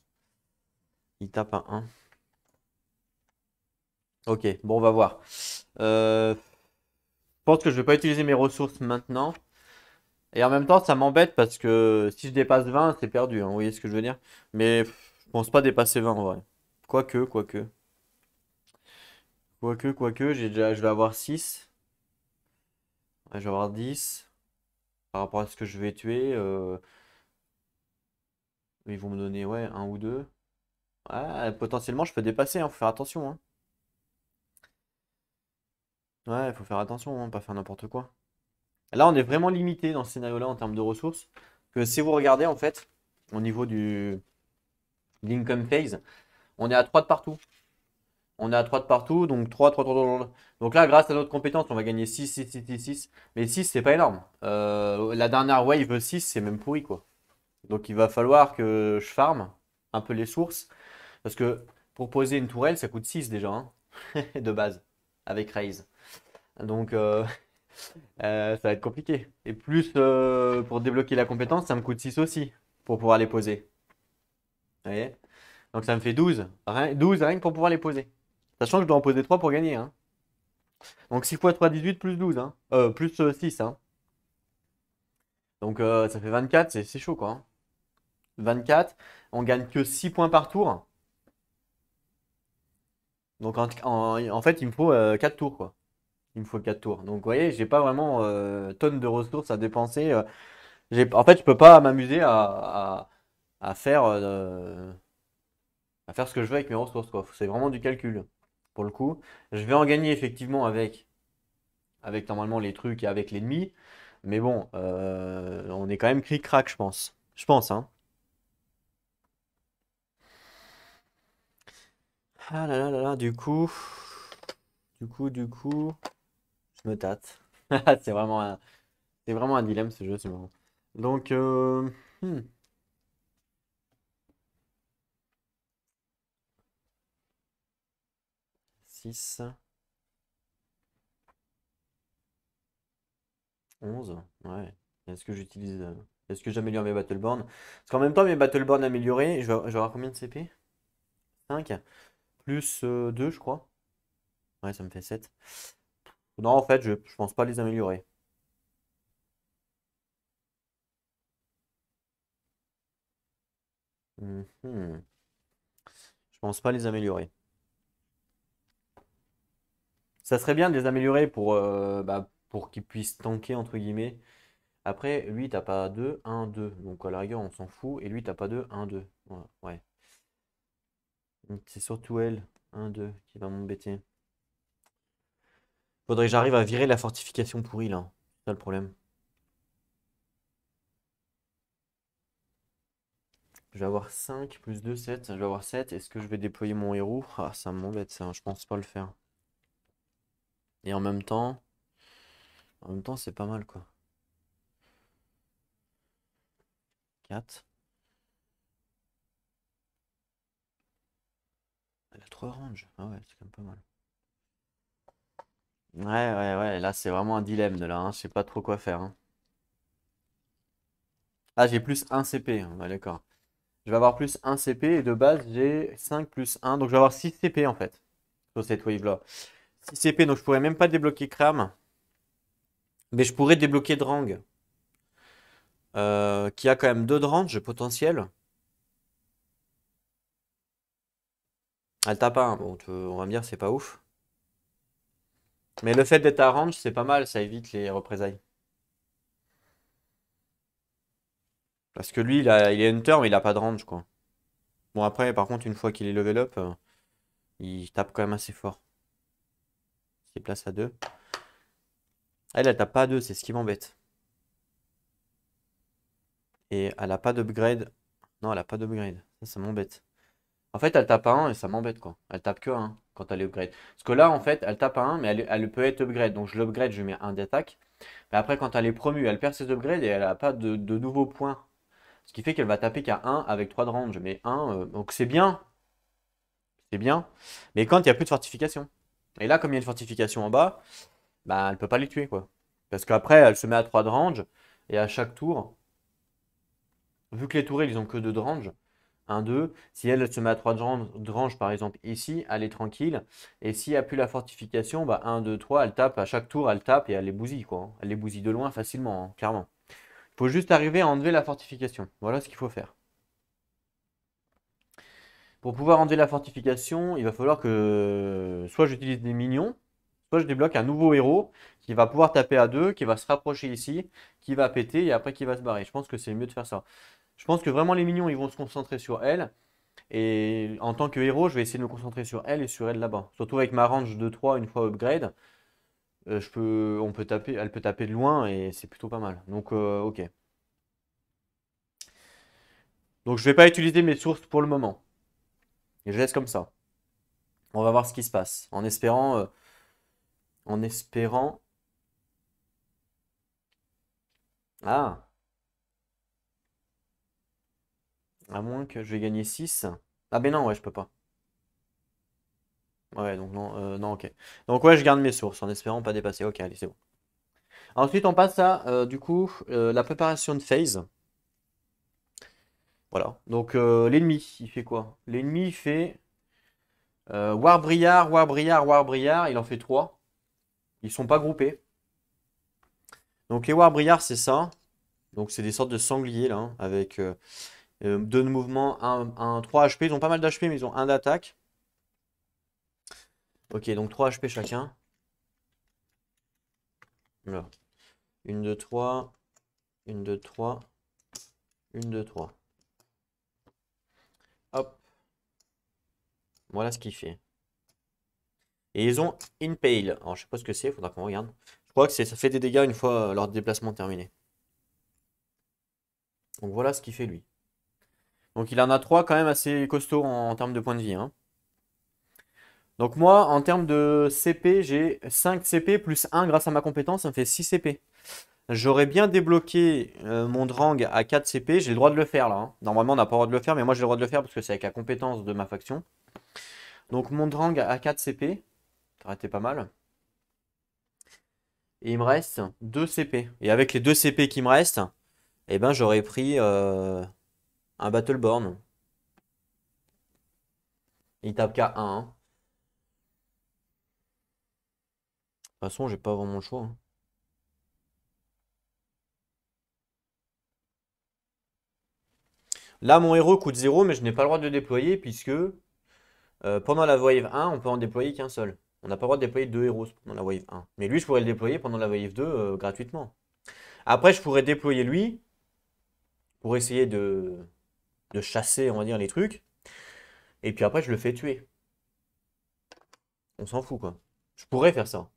Il tape à 1. Ok, bon, on va voir. Euh, je pense que je vais pas utiliser mes ressources maintenant. Et en même temps, ça m'embête parce que si je dépasse 20, c'est perdu. Hein, vous voyez ce que je veux dire Mais je pense pas dépasser 20 en vrai. Quoique, quoique. Quoique, quoique, j'ai déjà, je vais avoir 6. je vais avoir 10. Par rapport à ce que je vais tuer. Euh, ils vont me donner, ouais, un ou deux. potentiellement, je peux dépasser. Il hein, faut faire attention. Hein. Ouais, faut faire attention, hein, pas faire n'importe quoi. Là, on est vraiment limité dans ce scénario-là en termes de ressources. Que si vous regardez, en fait, au niveau du l'income phase, on est à 3 de partout. On est à 3 de partout, donc 3, 3, 3, 3, Donc là, grâce à notre compétence, on va gagner 6, 6, 6, 6, 6. Mais 6, c'est pas énorme. Euh, la dernière wave 6, c'est même pourri, quoi. Donc il va falloir que je farme un peu les sources. Parce que pour poser une tourelle, ça coûte 6 déjà, hein, de base, avec Raise. Donc... Euh... Euh, ça va être compliqué. Et plus euh, pour débloquer la compétence, ça me coûte 6 aussi pour pouvoir les poser. Vous voyez Donc ça me fait 12. Rien, 12 rien que pour pouvoir les poser. Sachant que je dois en poser 3 pour gagner. Hein. Donc 6 x 3, 18 plus 12. Hein. Euh, plus 6. Hein. Donc ça fait 24, c'est chaud quoi. 24, on gagne que 6 points par tour. Donc en, en fait, il me faut 4 tours quoi il me faut tours. Donc vous voyez, j'ai pas vraiment euh, tonnes de ressources à dépenser. Euh. j'ai, en fait, je peux pas m'amuser à, à, faire, euh, à faire ce que je veux avec mes ressources. C'est vraiment du calcul pour le coup. Je vais en gagner effectivement avec, avec normalement les trucs et avec l'ennemi. Mais bon, on est quand même cric-crac, je pense. Je pense, hein. Ah là là là, du coup, du coup, du coup, me tâte. c'est vraiment, un... vraiment un dilemme ce jeu, c'est marrant. Donc, 6... Euh, 11, hmm. ouais. Est-ce que j'utilise. Euh, est-ce que j'améliore mes Battleborn Parce qu'en même temps, mes Battleborn améliorés, je vais, avoir combien de CP 5 Plus 2, euh, je crois. Ouais, ça me fait 7. Non, en fait, je ne pense pas les améliorer. Je mhm. ne Je pense pas les améliorer. Ça serait bien de les améliorer pour, euh, bah, pour qu'ils puissent tanker, entre guillemets. Après, lui, t'as pas 2, 1, 2. Donc à la rigueur, on s'en fout. Et lui, t'as pas 2, 1, 2. ouais. C'est surtout elle, 1, 2, qui va m'embêter. Faudrait que j'arrive à virer la fortification pourrie là. C'est ça le problème. Je vais avoir 5 plus 2, 7. Je vais avoir 7. Est-ce que je vais déployer mon héros Ah, ça m'embête ça. Hein. Je pense pas le faire. Et en même temps. En même temps, c'est pas mal quoi. 4. Elle a 3 ranges. Ah ouais, c'est quand même pas mal. Ouais, ouais, ouais, là c'est vraiment un dilemme de là, hein. Je sais pas trop quoi faire. Hein. Ah, j'ai plus 1 CP, hein. d'accord. Je vais avoir plus 1 CP et de base j'ai 5 plus 1, donc je vais avoir 6 CP en fait sur cette wave là. 6 CP, donc je pourrais même pas débloquer Kram, mais je pourrais débloquer Drang, euh, qui a quand même 2 Drang, range potentiel. Elle tape 1, on va me dire c'est pas ouf. Mais le fait d'être à range, c'est pas mal, ça évite les représailles. Parce que lui, il, a, est hunter, mais il a pas de range, quoi. Bon, après, par contre, une fois qu'il est level up, euh, il tape quand même assez fort. Il place à 2. Elle, ah, elle tape pas à 2, c'est ce qui m'embête. Et elle a pas d'upgrade. Non, elle a pas d'upgrade. Ça, ça m'embête. En fait, elle tape à 1 et ça m'embête quoi. Elle tape que 1 quand elle est upgrade. Parce que là, en fait, elle tape à 1, mais elle, peut être upgrade. Donc je l'upgrade, je mets 1 d'attaque. Mais après, quand elle est promue, elle perd ses upgrades et elle n'a pas de, nouveaux points. Ce qui fait qu'elle va taper qu'à 1 avec 3 de range. Mais 1, euh, donc c'est bien. C'est bien. Mais quand il n'y a plus de fortification. Et là, comme il y a une fortification en bas, bah, elle peut pas les tuer quoi. Parce qu'après, elle se met à 3 de range. Et à chaque tour, vu que les tourelles, ils ont que 2 de range, 1, 2. Si elle se met à 3 de range, par exemple, ici, elle est tranquille. Et s'il n'y a plus la fortification, 1, 2, 3, elle tape. À chaque tour, elle tape et elle les bousille. Quoi. Hein. Elle les bousille de loin facilement, hein, clairement. Il faut juste arriver à enlever la fortification. Voilà ce qu'il faut faire. Pour pouvoir enlever la fortification, il va falloir que soit j'utilise des minions, soit je débloque un nouveau héros qui va pouvoir taper à deux, qui va se rapprocher ici, qui va péter et après qui va se barrer. Je pense que c'est mieux de faire ça. Je pense que vraiment les minions ils vont se concentrer sur elle. Et en tant que héros, je vais essayer de me concentrer sur elle et sur elle là-bas. Surtout avec ma range 2-3 une fois upgrade. Euh, je peux, on peut taper, elle peut taper de loin et c'est plutôt pas mal. Donc, euh, ok. Donc, je vais pas utiliser mes sources pour le moment. Et je laisse comme ça. On va voir ce qui se passe. En espérant... Euh, en espérant... Ah À moins que je vais gagner 6. Ah ben non, ouais, je peux pas. Ouais, donc non, euh, non, ok. Donc ouais, je garde mes sources en espérant pas dépasser. Ok, allez, c'est bon. Ensuite, on passe à, euh, du coup, euh, la préparation de phase. Voilà. Donc l'ennemi, il fait quoi L'ennemi, il fait brillard, war brillard. Il en fait 3. Ils sont pas groupés. Donc les brillard, c'est ça. Donc c'est des sortes de sangliers, là, hein, avec... 2 euh, de mouvement, 1, 3 HP. Ils ont pas mal d'HP, mais ils ont 1 d'attaque. Ok, donc 3 HP chacun. Là. 1, 2, 3. 1, 2, 3. 1, 2, 3. Hop. Voilà ce qu'il fait. Et ils ont Impale. Alors je sais pas ce que c'est, faudra qu'on regarde. Je crois que ça fait des dégâts une fois leur déplacement terminé. Donc voilà ce qu'il fait lui. Donc il en a trois quand même assez costauds en, termes de points de vie. Hein. Donc moi, en termes de CP, j'ai 5 CP plus 1 grâce à ma compétence, ça me fait 6 CP. J'aurais bien débloqué euh, mon Drang à 4 CP, j'ai le droit de le faire là. Hein. Normalement, on n'a pas le droit de le faire, mais moi j'ai le droit de le faire parce que c'est avec la compétence de ma faction. Donc mon Drang à 4 CP, ça aurait été pas mal. Et il me reste 2 CP. Et avec les 2 CP qui me restent, eh ben j'aurais pris... Euh, un Battleborn. Il tape K1. Hein. De toute façon, j'ai pas vraiment le choix. Hein. Là, mon héros coûte 0, mais je n'ai pas le droit de le déployer puisque euh, pendant la wave 1, on peut en déployer qu'un seul. On n'a pas le droit de déployer deux héros pendant la wave 1. Mais lui, je pourrais le déployer pendant la wave 2 euh, gratuitement. Après, je pourrais déployer lui pour essayer de, chasser, on va dire, les trucs. Et puis après, je le fais tuer. On s'en fout, quoi. Je pourrais faire ça.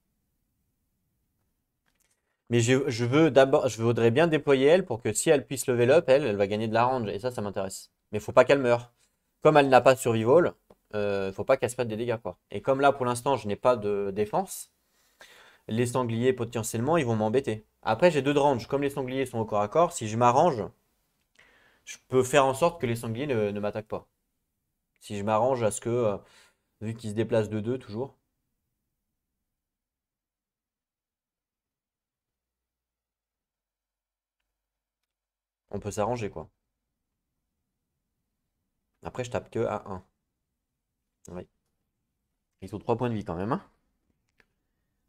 Mais je, veux d'abord, je voudrais bien déployer elle pour que si elle puisse level up, elle, elle va gagner de la range. Et ça, ça m'intéresse. Mais faut pas qu'elle meure. Comme elle n'a pas de survival, euh, faut pas qu'elle se fasse des dégâts, quoi. Et comme là, pour l'instant, je n'ai pas de défense, les sangliers, potentiellement, ils vont m'embêter. Après, j'ai deux de range. Comme les sangliers sont au corps à corps, si je m'arrange, je peux faire en sorte que les sangliers ne, m'attaquent pas. Si je m'arrange à ce que, euh, vu qu'ils se déplacent de deux toujours. On peut s'arranger quoi. Après je tape que à 1. Oui. Ils ont 3 points de vie quand même. Hein.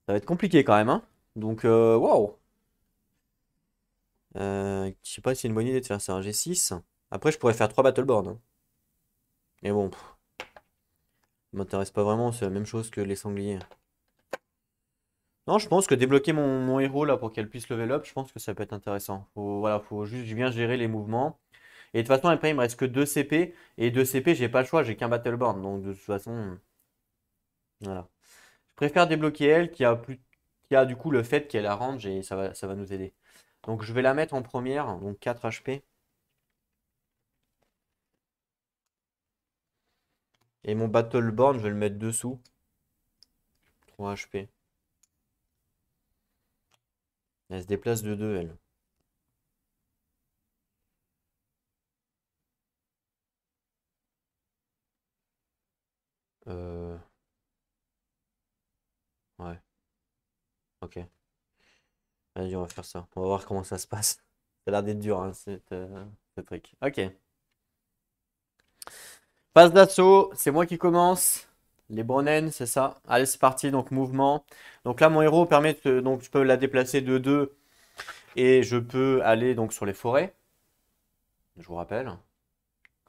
ça va être compliqué quand même. Hein. Donc, euh, waouh euh, je sais pas si c'est une bonne idée de faire ça un G6. Après, je pourrais faire 3 Battleborn. Hein. Mais bon, m'intéresse pas vraiment, c'est la même chose que les sangliers. Non, je pense que débloquer mon, mon héros là pour qu'elle puisse level up, je pense que ça peut être intéressant. voilà, faut juste bien gérer les mouvements. Et de toute façon, après, il me reste que 2 CP. Et 2 CP, j'ai pas le choix, j'ai qu'un Battleborn. Donc de toute façon, voilà. Je préfère débloquer elle qui a, plus, qui a du coup le fait qu'elle a range et ça va, ça va nous aider. Donc je vais la mettre en première, donc 4 HP. Et mon Battleborn, je vais le mettre dessous. 3 HP. Elle se déplace de 2, elle. Euh... Ouais. Ok on va faire ça. On va voir comment ça se passe. Ça a l'air d'être dur, hein, ce truc. Ok. passe d'assaut, c'est moi qui commence. Les Bronnen, c'est ça. Allez, c'est parti, donc mouvement. Donc là, mon héros permet Donc je peux la déplacer de deux et je peux aller donc sur les forêts. Je vous rappelle.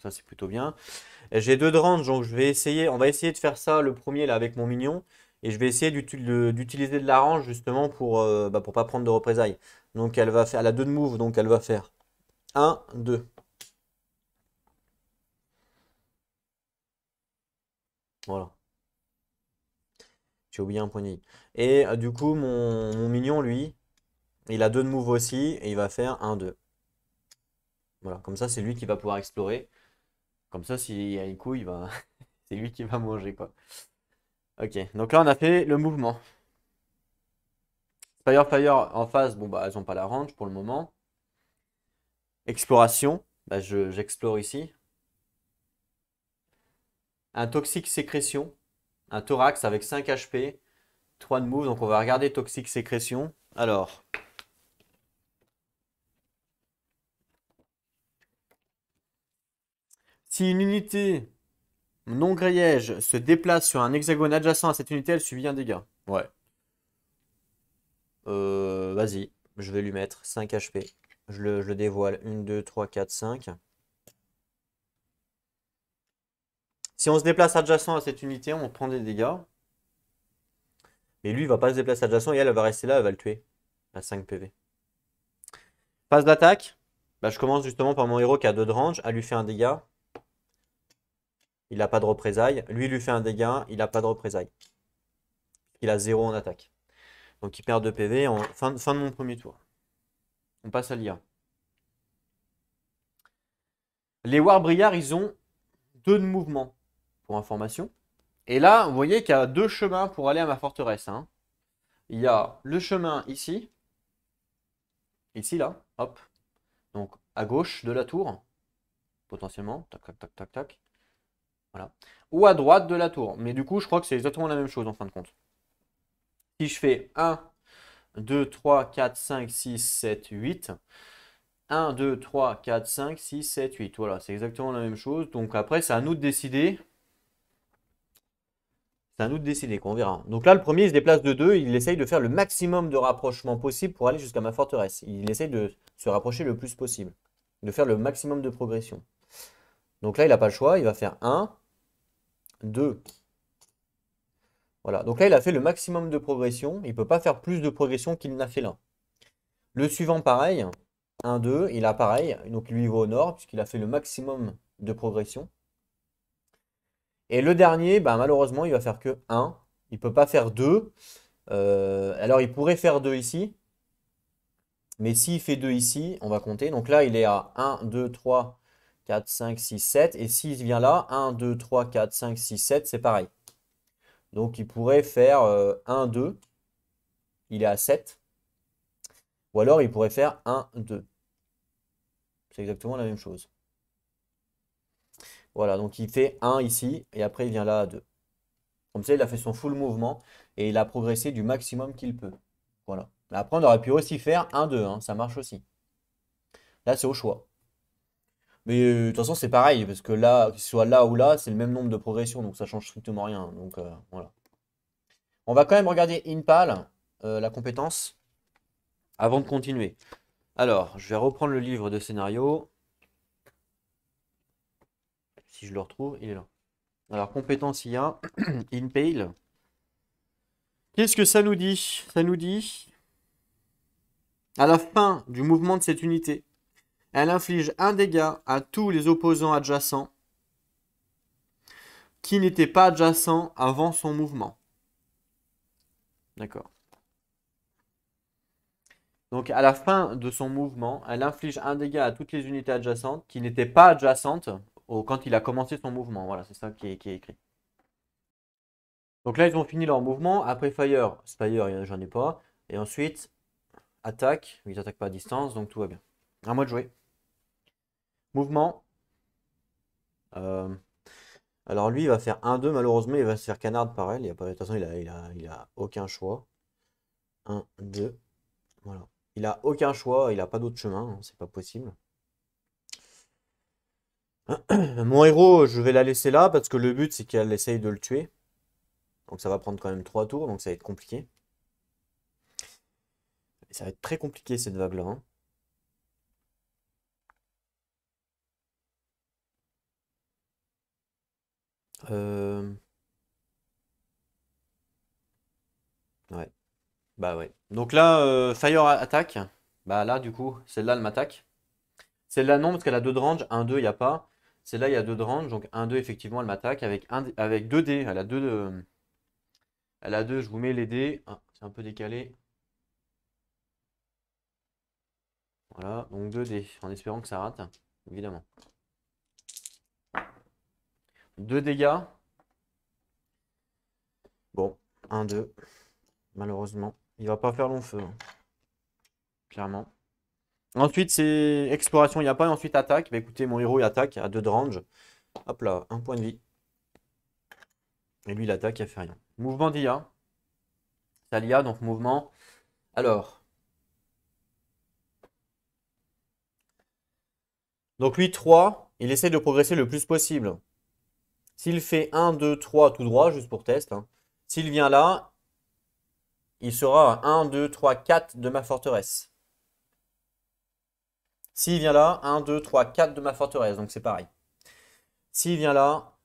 Ça, c'est plutôt bien. J'ai deux de donc je vais essayer... On va essayer de faire ça, le premier, là, avec mon mignon. Et je vais essayer d'utiliser de l'arrange justement pour ne euh, bah, pas prendre de représailles. Donc elle va faire, elle a deux de move, donc elle va faire 1, 2. Voilà. J'ai oublié un poignet. Et euh, du coup, mon, mignon, lui, il a deux de move aussi, et il va faire 1, 2. Voilà, comme ça, c'est lui qui va pouvoir explorer. Comme ça, s'il y a une coup, c'est lui qui va manger, quoi. Ok, donc là on a fait le mouvement. Fire Fire en face, bon bah elles n'ont pas la range pour le moment. Exploration, bah j'explore ici. Un Toxic Sécrétion, un Thorax avec 5 HP, 3 de move, donc on va regarder Toxic Sécrétion. Alors, si une unité non grillège se déplace sur un hexagone adjacent à cette unité, elle subit un dégât. Ouais. Euh, vas-y, je vais lui mettre 5 HP. Je le, dévoile. 1, 2, 3, 4, 5. Si on se déplace adjacent à cette unité, on prend des dégâts. Mais lui, il va pas se déplacer adjacent et elle, elle va rester là, elle va le tuer. À 5 PV. passe d'attaque. Bah, je commence justement par mon héros qui a 2 de range à lui faire un dégât il n'a pas de représailles. Lui, il lui fait un dégât, il n'a pas de représailles. Il a zéro en attaque. Donc il perd 2 PV en fin, de mon premier tour. On passe à l'IA. Les Warbriards, ils ont deux de mouvement, pour information. Et là, vous voyez qu'il y a deux chemins pour aller à ma forteresse. Hein. Il y a le chemin ici, ici là, hop. Donc à gauche de la tour, potentiellement, tac, tac, tac, tac, tac. Voilà. Ou à droite de la tour. Mais du coup, je crois que c'est exactement la même chose en fin de compte. Si je fais 1, 2, 3, 4, 5, 6, 7, 8. 1, 2, 3, 4, 5, 6, 7, 8. Voilà, c'est exactement la même chose. Donc après, c'est à nous de décider. C'est à nous de décider, qu'on verra. Donc là, le premier, il se déplace de 2. Il essaye de faire le maximum de rapprochement possible pour aller jusqu'à ma forteresse. Il essaye de se rapprocher le plus possible. De faire le maximum de progression. Donc là, il n'a pas le choix. Il va faire 1, 2. Voilà, donc là, il a fait le maximum de progression. Il ne peut pas faire plus de progression qu'il n'a fait là. Le suivant, pareil, 1, 2, il a pareil. Donc lui, il va au nord, puisqu'il a fait le maximum de progression. Et le dernier, bah, malheureusement, il va faire que 1. Il ne peut pas faire 2. Euh, alors, il pourrait faire 2 ici. Mais s'il fait 2 ici, on va compter. Donc là, il est à 1, 2, 3, 4, 5, 6, 7. Et s'il vient là, 1, 2, 3, 4, 5, 6, 7, c'est pareil. Donc il pourrait faire 1, euh, 2. Il est à 7. Ou alors il pourrait faire 1, 2. C'est exactement la même chose. Voilà, donc il fait 1 ici, et après il vient là à 2. Comme ça, il a fait son full mouvement, et il a progressé du maximum qu'il peut. Voilà. Après, on aurait pu aussi faire 1, 2, hein. ça marche aussi. Là, c'est au choix. Mais euh, de toute façon, c'est pareil, parce que là, qu'il soit là ou là, c'est le même nombre de progressions, donc ça change strictement rien. Donc euh, voilà. On va quand même regarder Inpal, euh, la compétence, avant de continuer. Alors, je vais reprendre le livre de scénario. Si je le retrouve, il est là. Alors, compétence IA, InPale. Qu'est-ce que ça nous dit Ça nous dit, à la fin du mouvement de cette unité, elle inflige un dégât à tous les opposants adjacents qui n'étaient pas adjacents avant son mouvement. D'accord. Donc à la fin de son mouvement, elle inflige un dégât à toutes les unités adjacentes qui n'étaient pas adjacentes au, quand il a commencé son mouvement. Voilà, c'est ça qui est, écrit. Donc là, ils ont fini leur mouvement. Après Fire, Spire, j'en ai pas. Et ensuite, attaque. Ils n'attaquent pas à distance, donc tout va bien. Un moi de jouer. Mouvement. Euh, alors lui, il va faire 1-2, malheureusement, il va se faire canard par elle. Il a pas, de toute façon, il n'a il a, aucun choix. 1-2. Voilà. Il a aucun choix, il n'a pas d'autre chemin, hein, c'est pas possible. Mon héros, je vais la laisser là parce que le but c'est qu'elle essaye de le tuer. Donc ça va prendre quand même 3 tours, donc ça va être compliqué. ça va être très compliqué cette vague là. Hein. Euh, ouais. Bah ouais. Donc là, euh, Fire attaque. Bah là, du coup, celle-là, elle m'attaque. Celle-là, non, parce qu'elle a 2 de range. 1, 2, il n'y a pas. Celle-là, il y a 2 de range. Donc 1, 2, effectivement, elle m'attaque avec, 2 dés. Elle a 2 de... Euh, elle a 2, je vous mets les dés. Ah, c'est un peu décalé. Voilà, donc 2 dés, en espérant que ça rate, évidemment. Deux dégâts. Bon, 1, 2. Malheureusement. Il va pas faire long feu. Hein. Clairement. Ensuite, c'est exploration, il n'y a pas. ensuite, attaque. Bah, écoutez, mon héros, il attaque à deux de range. Hop là, un point de vie. Et lui, il attaque, il a fait rien. Mouvement d'IA. C'est l'IA, donc mouvement. Alors. Donc lui, 3, il essaie de progresser le plus possible. S'il fait 1, 2, 3 tout droit, juste pour test, hein, s'il vient là, il sera à 1, 2, 3, 4 de ma forteresse. S'il vient là, 1, 2, 3, 4 de ma forteresse, donc c'est pareil. S'il vient là,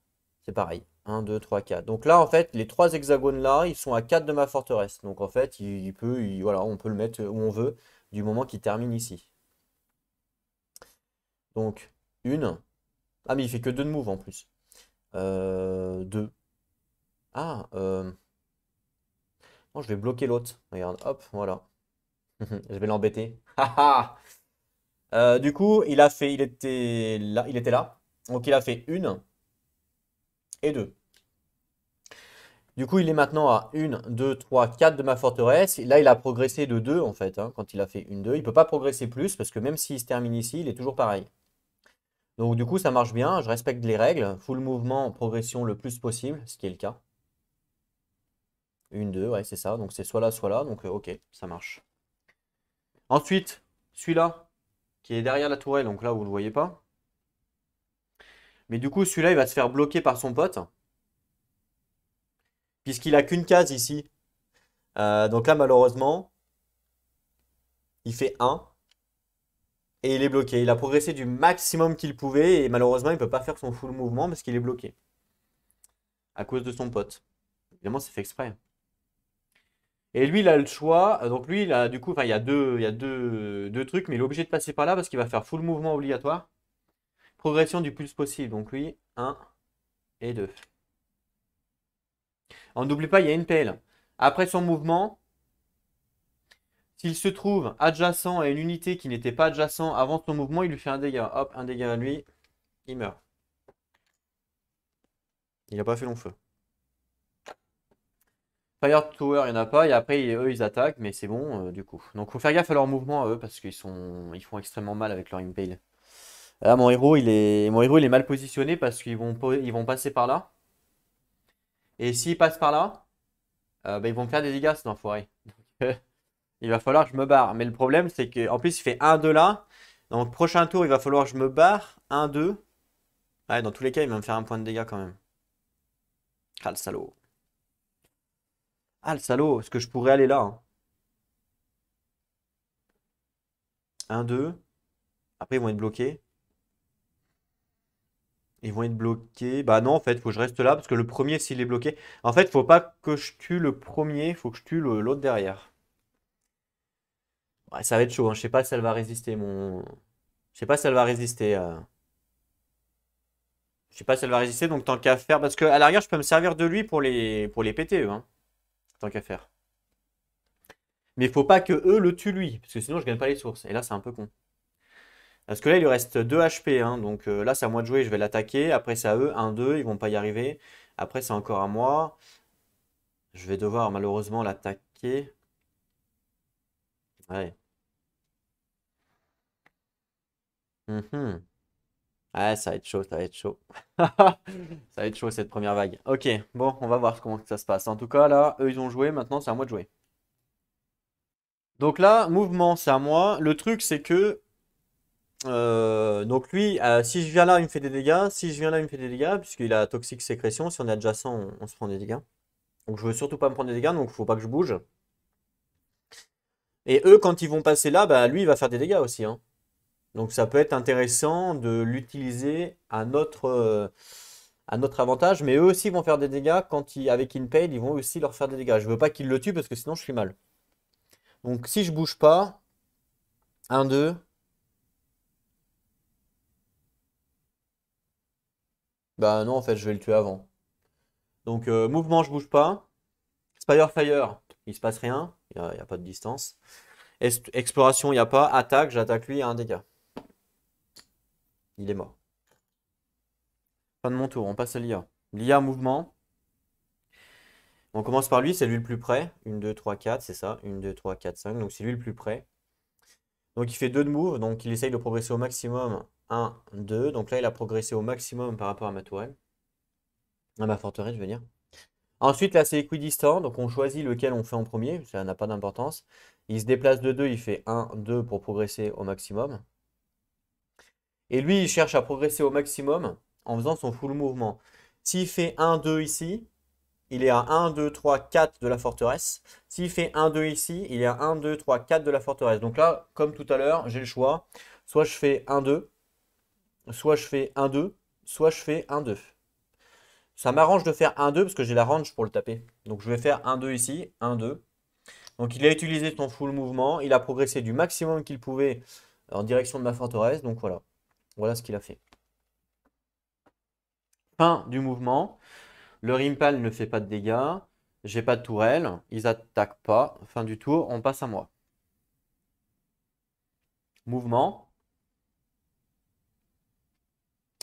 c'est pareil. 1, 2, 3, 4. Donc là, en fait, les trois hexagones là, ils sont à 4 de ma forteresse. Donc en fait, il, peut, voilà, on peut le mettre où on veut du moment qu'il termine ici. Donc, une. Ah, mais il fait que 2 de move en plus. 2. Euh, ah, euh. je vais bloquer l'autre. Regarde, hop, voilà. je vais l'embêter. euh, du coup, il a fait, il était là, il était là. Donc il a fait une et deux. Du coup, il est maintenant à 1, 2, 3, 4 de ma forteresse. là, il a progressé de 2 en fait, hein, quand il a fait 1, 2. Il ne peut pas progresser plus parce que même s'il se termine ici, il est toujours pareil. Donc du coup, ça marche bien, je respecte les règles, full mouvement progression le plus possible, ce qui est le cas. Une, deux, ouais, c'est ça. Donc c'est soit là, soit là. Donc euh, ok, ça marche. Ensuite, celui-là, qui est derrière la tourelle, donc là, vous ne le voyez pas. Mais du coup, celui-là, il va se faire bloquer par son pote. Puisqu'il n'a qu'une case ici. Euh, donc là, malheureusement, il fait 1 et il est bloqué. Il a progressé du maximum qu'il pouvait et malheureusement il ne peut pas faire son full mouvement parce qu'il est bloqué. À cause de son pote. Évidemment c'est fait exprès. Hein. Et lui il a le choix, donc lui il a du coup, enfin il y a, deux, il y a deux, deux trucs mais il est obligé de passer par là parce qu'il va faire full mouvement obligatoire. Progression du plus possible, donc lui 1 et 2. On n'oublie pas, il y a une pelle. Après son mouvement, s'il se trouve adjacent à une unité qui n'était pas adjacent avant son mouvement, il lui fait un dégât. Hop, un dégât à lui. Il meurt. Il n'a pas fait long feu. Fire Tower, il n'y en a pas. Et après, eux, ils attaquent, mais c'est bon, euh, du coup. Donc, il faut faire gaffe à leur mouvement eux, parce qu'ils sont... ils font extrêmement mal avec leur impale. Là, mon héros, il est, mon héros, est mal positionné parce qu'ils vont, ils vont passer par là. Et s'ils passent par là, euh, bah, ils vont me faire des dégâts, cet enfoiré il va falloir que je me barre. Mais le problème, c'est qu'en plus, il fait 1-2 là. Donc, prochain tour, il va falloir que je me barre. 1-2. Ouais, dans tous les cas, il va me faire un point de dégâts quand même. Ah, le salaud. Ah, le salaud. Est-ce que je pourrais aller là 1-2. Hein. Après, ils vont être bloqués. Ils vont être bloqués. Bah non, en fait, il faut que je reste là parce que le premier, s'il est bloqué. En fait, faut pas que je tue le premier, faut que je tue l'autre derrière ça va être chaud, hein. je sais pas si elle va résister. Mon... Je sais pas si elle va résister. Euh. Je sais pas si elle va résister, donc tant qu'à faire. Parce que qu'à l'arrière, je peux me servir de lui pour les, pour les hein. Tant qu'à faire. Mais il faut pas que eux le tuent lui, parce que sinon je gagne pas les sources. Et là, c'est un peu con. Parce que là, il lui reste 2 HP. Hein, donc euh, là, c'est à moi de jouer, je vais l'attaquer. Après, c'est à eux. 1, 2, ils vont pas y arriver. Après, c'est encore à moi. Je vais devoir malheureusement l'attaquer. Ouais. Ah, ça va être chaud, ça va être chaud. ça va être chaud cette première vague. Ok, bon, on va voir comment ça se passe. En tout cas, là, eux, ils ont joué, maintenant, c'est à moi de jouer. Donc là, mouvement, c'est à moi. Le truc, c'est que... Euh, donc lui, euh, si je viens là, il me fait des dégâts. Si je viens là, il me fait des dégâts, puisqu'il a toxique sécrétion. Si on est adjacent, on, se prend des dégâts. Donc je veux surtout pas me prendre des dégâts, donc faut pas que je bouge. Et eux, quand ils vont passer là, bah lui, il va faire des dégâts aussi. Hein. Donc ça peut être intéressant de l'utiliser à notre, euh, à notre avantage, mais eux aussi vont faire des dégâts quand ils, avec Inpaid, ils vont aussi leur faire des dégâts. Je veux pas qu'ils le tuent parce que sinon je suis mal. Donc si je bouge pas, 1, 2. Bah non, en fait, je vais le tuer avant. Donc euh, mouvement, je bouge pas. Spider Fire, il se passe rien, il n'y a, pas de distance. exploration, il n'y a pas. Attaque, j'attaque lui a un dégât. Il est mort. Fin de mon tour, on passe à l'IA. L'IA mouvement. On commence par lui, c'est lui le plus près. 1, 2, 3, 4, c'est ça. 1, 2, 3, 4, 5. Donc c'est lui le plus près. Donc il fait 2 de move, donc il essaye de progresser au maximum. 1, 2. Donc là, il a progressé au maximum par rapport à ma tourelle. À ma forteresse, je veux dire. Ensuite, là, c'est équidistant. Donc on choisit lequel on fait en premier. Ça n'a pas d'importance. Il se déplace de 2, il fait 1, 2 pour progresser au maximum. Et lui, il cherche à progresser au maximum en faisant son full mouvement. S'il fait 1, 2 ici, il est à 1, 2, 3, 4 de la forteresse. S'il fait 1, 2 ici, il est à 1, 2, 3, 4 de la forteresse. Donc là, comme tout à l'heure, j'ai le choix. Soit je fais 1, 2, soit je fais 1, 2, soit je fais 1, 2. Ça m'arrange de faire 1, 2 parce que j'ai la range pour le taper. Donc je vais faire 1, 2 ici, 1, 2. Donc il a utilisé son full mouvement. Il a progressé du maximum qu'il pouvait en direction de ma forteresse. Donc voilà. Voilà ce qu'il a fait. Fin du mouvement. Le Rimpal ne fait pas de dégâts. J'ai pas de tourelle. Ils attaquent pas. Fin du tour, on passe à moi. Mouvement.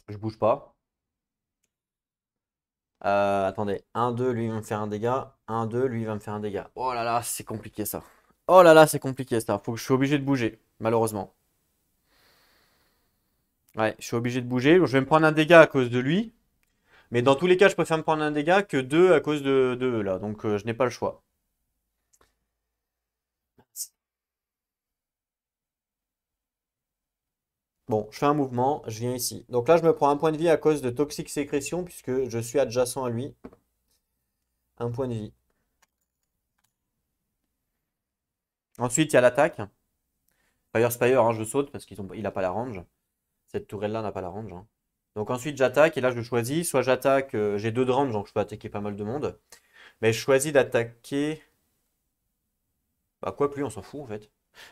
Je bouge pas. Euh, attendez, 1-2, lui va me faire un dégât. 1-2, lui va me faire un dégât. Oh là là, c'est compliqué ça. Oh là là, c'est compliqué ça. Faut que je suis obligé de bouger, malheureusement. Ouais, je suis obligé de bouger. Je vais me prendre un dégât à cause de lui. Mais dans tous les cas, je préfère me prendre un dégât que deux à cause de, de eux, là. Donc, euh, je n'ai pas le choix. Bon, je fais un mouvement, je viens ici. Donc là, je me prends un point de vie à cause de Toxic sécrétion, puisque je suis adjacent à lui. Un point de vie. Ensuite, il y a l'attaque. Fire Spire, hein, je saute parce qu'il n'a pas la range. Cette tourelle-là n'a pas la range. Hein. Donc ensuite, j'attaque et là, je choisis. Soit j'attaque, euh, j'ai deux de range, donc je peux attaquer pas mal de monde. Mais je choisis d'attaquer... Bah quoi plus, on s'en fout en fait.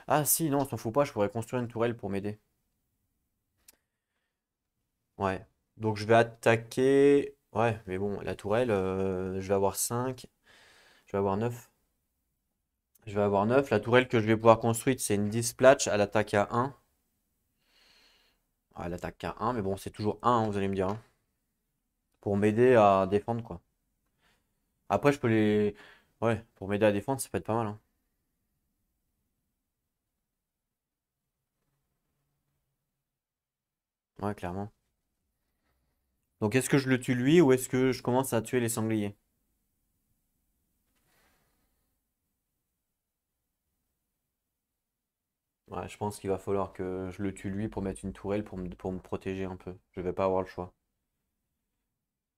Ah si, non, on s'en fout pas, je pourrais construire une tourelle pour m'aider. Ouais, donc je vais attaquer... Ouais, mais bon, la tourelle, euh, je vais avoir 5. Je vais avoir 9. Je vais avoir 9. La tourelle que je vais pouvoir construire, c'est une Displatch. Elle attaque à 1. Elle attaque à 1, mais bon, c'est toujours 1, vous allez me dire. Hein. pour m'aider à défendre, quoi. Après, je peux les... Ouais, pour m'aider à défendre, ça peut être pas mal. Hein. Ouais, clairement. Donc, est-ce que je le tue lui ou est-ce que je commence à tuer les sangliers je pense qu'il va falloir que je le tue lui pour mettre une tourelle pour me, pour me protéger un peu. Je vais pas avoir le choix.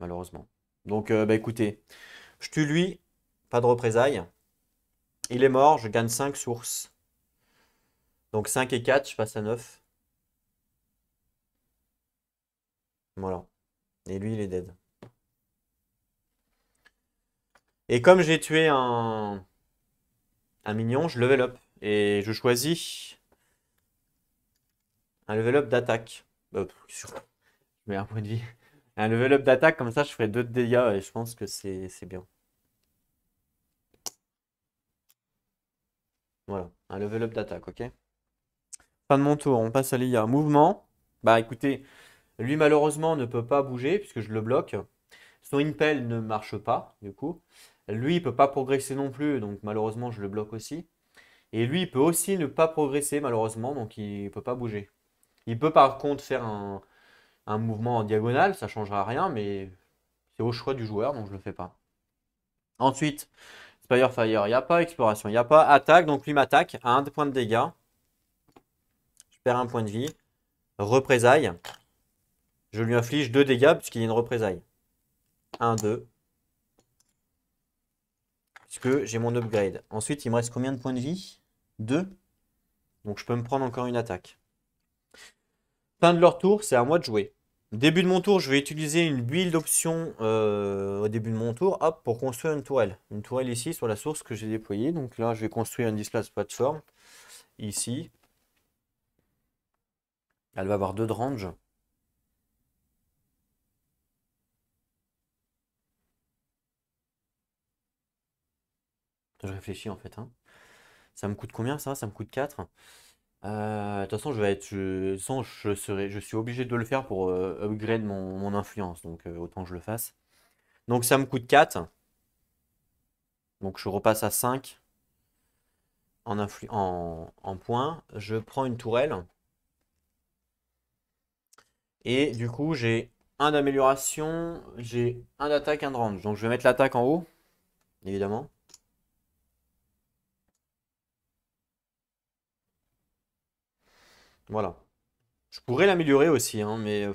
Malheureusement. Donc, euh, bah écoutez, je tue lui, pas de représailles. Il est mort, je gagne 5 sources. Donc 5 et 4, je passe à 9. Voilà. Et lui, il est dead. Et comme j'ai tué un, un mignon, je level up. Et je choisis un level up d'attaque. Mais bah, un point de vie. Un level up d'attaque, comme ça, je ferai deux dégâts et je pense que c'est bien. Voilà, un level up d'attaque, ok Fin de mon tour, on passe à l'IA. Mouvement. Bah écoutez, lui malheureusement ne peut pas bouger puisque je le bloque. Son impel ne marche pas, du coup. Lui, il peut pas progresser non plus, donc malheureusement, je le bloque aussi. Et lui, il peut aussi ne pas progresser, malheureusement, donc il peut pas bouger. Il peut par contre faire un, mouvement en diagonale, ça changera rien, mais c'est au choix du joueur, donc je ne le fais pas. Ensuite, Spire Fire, il n'y a pas. Exploration, il n'y a pas. Attaque, donc lui m'attaque à un point de dégâts. Je perds un point de vie. Représailles. Je lui inflige deux dégâts puisqu'il y a une représaille. 1, 2. Puisque j'ai mon upgrade. Ensuite, il me reste combien de points de vie 2. Donc je peux me prendre encore une attaque. Fin de leur tour, c'est à moi de jouer. Début de mon tour, je vais utiliser une build option euh, au début de mon tour hop, pour construire une tourelle. Une tourelle ici sur la source que j'ai déployée. Donc là, je vais construire une displace platform ici. Elle va avoir deux de range. Je réfléchis en fait. Hein. Ça me coûte combien ça Ça me coûte 4. Euh, de toute façon, je vais être, je serai, je suis obligé de le faire pour euh, upgrade mon, influence, donc euh, autant que je le fasse. Donc ça me coûte 4. Donc je repasse à 5 en, en, points. Je prends une tourelle. Et du coup, j'ai un d'amélioration, j'ai un d'attaque, un de range. Donc je vais mettre l'attaque en haut, évidemment. Voilà. Je pourrais l'améliorer aussi, hein, mais je euh,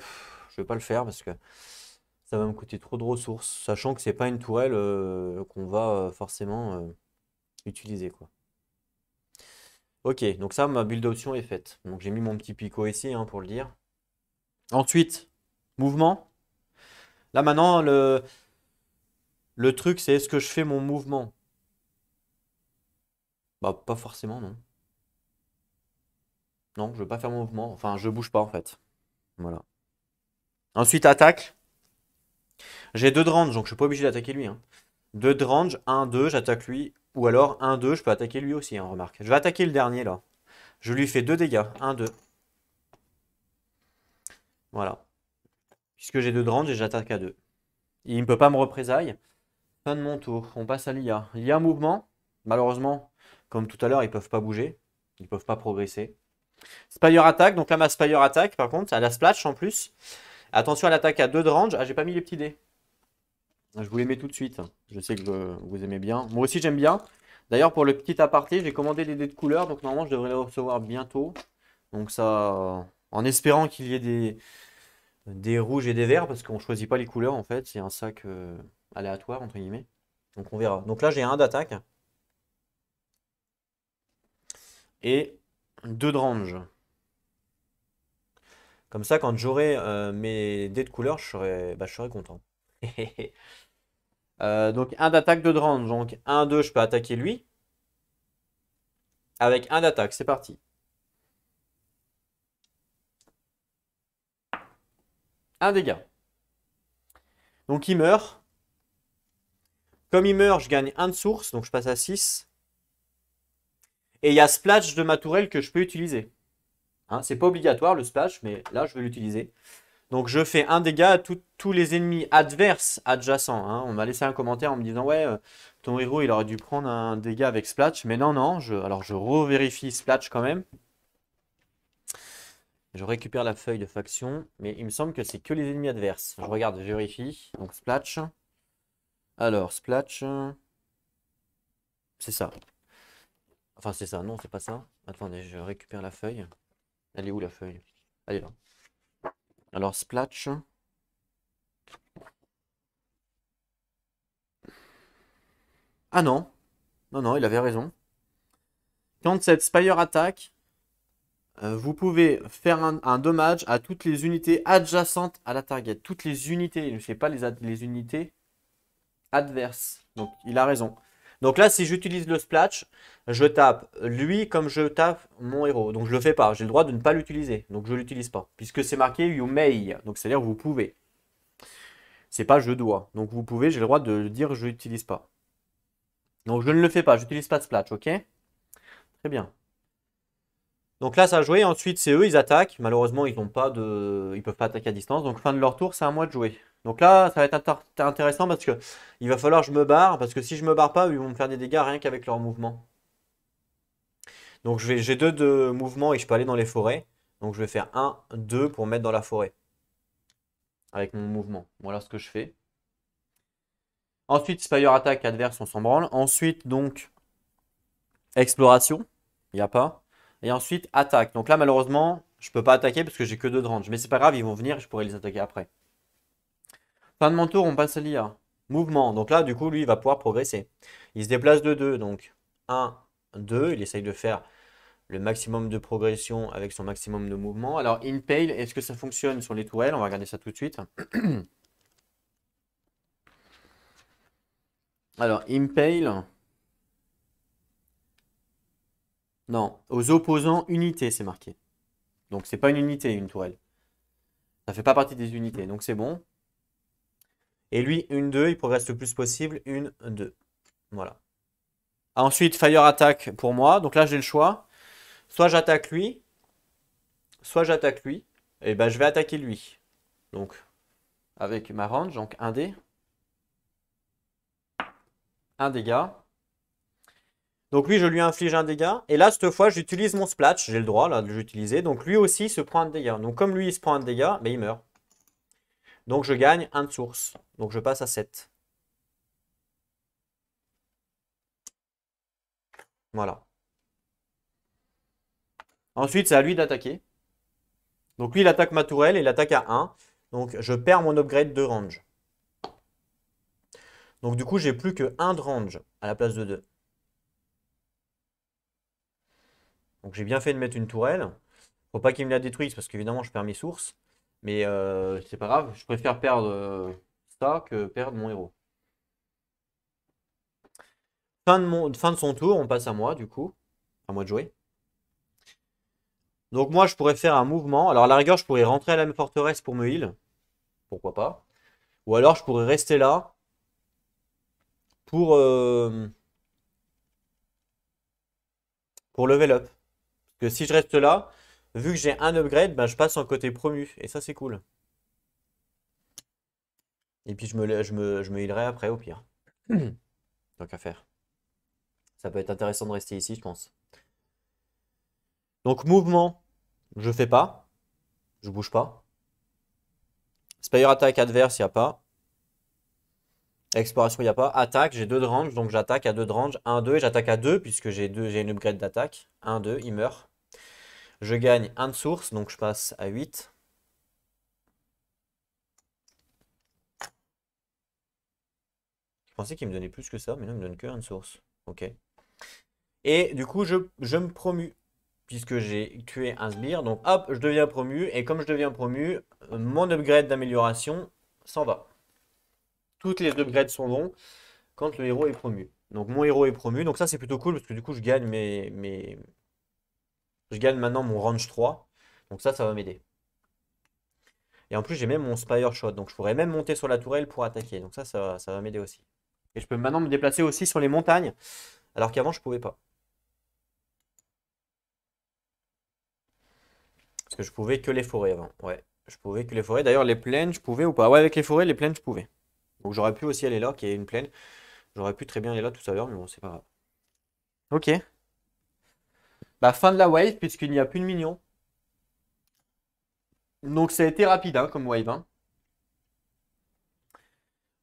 je vais pas le faire parce que ça va me coûter trop de ressources, sachant que c'est pas une tourelle euh, qu'on va euh, forcément utiliser. Quoi. Ok, donc ça, ma build option est faite. Donc j'ai mis mon petit picot ici hein, pour le dire. Ensuite, mouvement. Là maintenant, le, le truc, c'est est-ce que je fais mon mouvement Bah, pas forcément, non. Non, je ne veux pas faire mon mouvement. Enfin, je bouge pas en fait. Voilà. Ensuite, attaque. J'ai deux drange, donc je suis pas obligé d'attaquer lui. Hein. Deux drange, un 1, 2, j'attaque lui. Ou alors 1, 2, je peux attaquer lui aussi, En hein, remarque. Je vais attaquer le dernier là. Je lui fais deux dégâts. 1, 2. Voilà. Puisque j'ai deux drange et j'attaque à deux. Il ne peut pas me représailler. Fin de mon tour. On passe à l'IA. un mouvement. Malheureusement, comme tout à l'heure, ils peuvent pas bouger. Ils peuvent pas progresser. Spire Attack, donc là ma Spire Attack par contre, elle a Splash en plus. Attention à l'attaque à 2 de range. Ah, j'ai pas mis les petits dés. Je vous les mets tout de suite. Je sais que vous aimez bien. Moi aussi j'aime bien. D'ailleurs pour le petit aparté, j'ai commandé des dés de couleur. Donc normalement je devrais les recevoir bientôt. Donc ça... En espérant qu'il y ait des... des rouges et des verts. Parce qu'on choisit pas les couleurs en fait. C'est un sac euh, aléatoire entre guillemets. Donc on verra. Donc là j'ai un d'attaque. Et 2 de range. Comme ça, quand j'aurai euh, mes dés de couleur, je serai, bah, je content. Euh, donc, 1 d'attaque, 2 de range. Donc, 1, 2, je peux attaquer lui. Avec 1 d'attaque, c'est parti. 1 dégât. Donc, il meurt. Comme il meurt, je gagne 1 de source, donc je passe à 6. Et il y a Splash de ma tourelle que je peux utiliser. Hein, c'est pas obligatoire le Splash, mais là, je vais l'utiliser. Donc je fais un dégât à tous les ennemis adverses adjacents. Hein. On m'a laissé un commentaire en me disant ouais, euh, ton héros il aurait dû prendre un dégât avec Splash, mais non non. Je, alors je revérifie Splash quand même. Je récupère la feuille de faction, mais il me semble que c'est que les ennemis adverses. Je regarde, je vérifie. Donc Splash. Alors Splash. C'est ça. Enfin, c'est ça. Non, c'est pas ça. Attendez, je récupère la feuille. Elle est où la feuille Elle est là. Alors, Splatch. Ah non. Non, non, il avait raison. Quand cette Spire attaque, euh, vous pouvez faire un, dommage à toutes les unités adjacentes à la target. Toutes les unités, je ne sais pas les unités adverses. Donc, il a raison. Donc là, si j'utilise le splash, je tape lui comme je tape mon héros. Donc je le fais pas. J'ai le droit de ne pas l'utiliser. Donc je l'utilise pas. Puisque c'est marqué you may. Donc c'est-à-dire vous pouvez. C'est pas je dois. Donc vous pouvez, j'ai le droit de dire je l'utilise pas. Donc je ne le fais pas. J'utilise pas de splash, ok Très bien. Donc là, ça a joué. Ensuite, c'est eux, ils attaquent. Malheureusement, ils n'ont pas de, ils peuvent pas attaquer à distance. Donc fin de leur tour, c'est à moi de jouer. Donc là, ça va être intéressant parce que il va falloir que je me barre, parce que si je me barre pas, ils vont me faire des dégâts rien qu'avec leur mouvement. Donc j'ai deux de mouvements et je peux aller dans les forêts. Donc je vais faire 1, 2 pour mettre dans la forêt. Avec mon mouvement. Voilà ce que je fais. Ensuite, Spire attaque adverse, on s'en branle. Ensuite, donc, exploration. Il n'y a pas. Et ensuite, attaque. Donc là, malheureusement, je peux pas attaquer parce que j'ai que deux de range. Mais c'est pas grave, ils vont venir, je pourrai les attaquer après. Fin de mentor, on passe à lire. Mouvement. Donc là, du coup, lui, il va pouvoir progresser. Il se déplace de 2. Donc 1, 2. Il essaye de faire le maximum de progression avec son maximum de mouvement. Alors, Impale, est-ce que ça fonctionne sur les tourelles On va regarder ça tout de suite. Alors, Impale. Non, aux opposants, unité, c'est marqué. Donc, c'est pas une unité, une tourelle. Ça fait pas partie des unités, donc c'est bon. Et lui, une, deux, il progresse le plus possible. Une, deux. Voilà. Ensuite, Fire Attack pour moi. Donc là, j'ai le choix. Soit j'attaque lui, soit j'attaque lui. Et ben, je vais attaquer lui. Donc, avec ma range, donc un dé. Un dégât. Donc lui, je lui inflige un dégât. Et là, cette fois, j'utilise mon Splash. J'ai le droit là, de l'utiliser. Donc lui aussi il se prend un dégât. Donc comme lui, il se prend un dégât, mais il meurt. Donc je gagne un de source. Donc je passe à 7. Voilà. Ensuite, c'est à lui d'attaquer. Donc lui, il attaque ma tourelle et il attaque à 1. Donc je perds mon upgrade de range. Donc du coup, j'ai plus que 1 de range à la place de 2. Donc j'ai bien fait de mettre une tourelle. Faut pas qu'il me la détruise parce qu'évidemment, je perds mes sources. Mais euh, c'est pas grave, je préfère perdre... Euh, ça que perdre mon héros. Fin de, mon, fin de son tour, on passe à moi du coup. À moi de jouer. Donc moi, je pourrais faire un mouvement. Alors à la rigueur, je pourrais rentrer à la forteresse pour me heal. Pourquoi pas. Ou alors, je pourrais rester là pour, euh, pour level up. Parce que si je reste là, vu que j'ai un upgrade, ben, je passe en côté promu. Et ça, c'est cool. Et puis je me, je me, je healerai après, au pire. Donc à faire. Ça peut être intéressant de rester ici, je pense. Donc mouvement, je fais pas. Je bouge pas. Spire attaque adverse, il n'y a pas. Exploration, il n'y a pas. Attaque, j'ai 2 de range, donc j'attaque à 2 de range. 1, 2, et j'attaque à 2, puisque j'ai une upgrade d'attaque. 1, 2, il meurt. Je gagne 1 de source, donc je passe à 8. Je pensais qu'il me donnait plus que ça, mais non, il me donne que un source. Ok. Et du coup, je, me promue, puisque j'ai tué un sbire. Donc hop, je deviens promu. Et comme je deviens promu, mon upgrade d'amélioration s'en va. Toutes les upgrades sont bons quand le héros est promu. Donc mon héros est promu. Donc ça, c'est plutôt cool, parce que du coup, je gagne mes... mes... Je gagne maintenant mon range 3. Donc ça, ça va m'aider. Et en plus, j'ai même mon Spire Shot. Donc je pourrais même monter sur la tourelle pour attaquer. Donc ça, ça va m'aider aussi. Et je peux maintenant me déplacer aussi sur les montagnes, alors qu'avant je pouvais pas. Parce que je pouvais que les forêts avant. Ouais, je pouvais que les forêts. D'ailleurs, les plaines, je pouvais ou pas Ouais, avec les forêts, les plaines, je pouvais. Donc j'aurais pu aussi aller là, qui est une plaine. J'aurais pu très bien aller là tout à l'heure, mais bon, c'est pas grave. Ok. Bah, fin de la wave, puisqu'il n'y a plus de minions. Donc ça a été rapide hein, comme wave. Hein.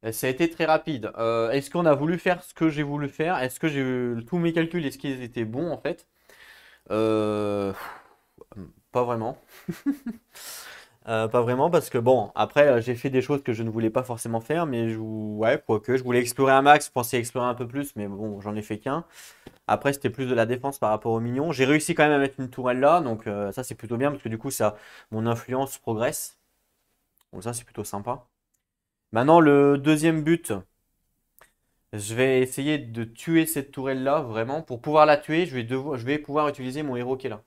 Euh, ça a été très rapide. Euh, est-ce qu'on a voulu faire ce que j'ai voulu faire Est-ce que j'ai tous mes calculs Est-ce qu'ils étaient bons en fait euh, Pas vraiment. pas vraiment parce que bon, après j'ai fait des choses que je ne voulais pas forcément faire, mais je, ouais, quoique je voulais explorer un max, je pensais explorer un peu plus, mais bon, j'en ai fait qu'un. Après c'était plus de la défense par rapport au mignon. J'ai réussi quand même à mettre une tourelle là, donc ça c'est plutôt bien parce que du coup ça, mon influence progresse. Donc ça c'est plutôt sympa. Maintenant, le deuxième but, je vais essayer de tuer cette tourelle-là, vraiment. Pour pouvoir la tuer, je vais, je vais pouvoir utiliser mon héros qui est là.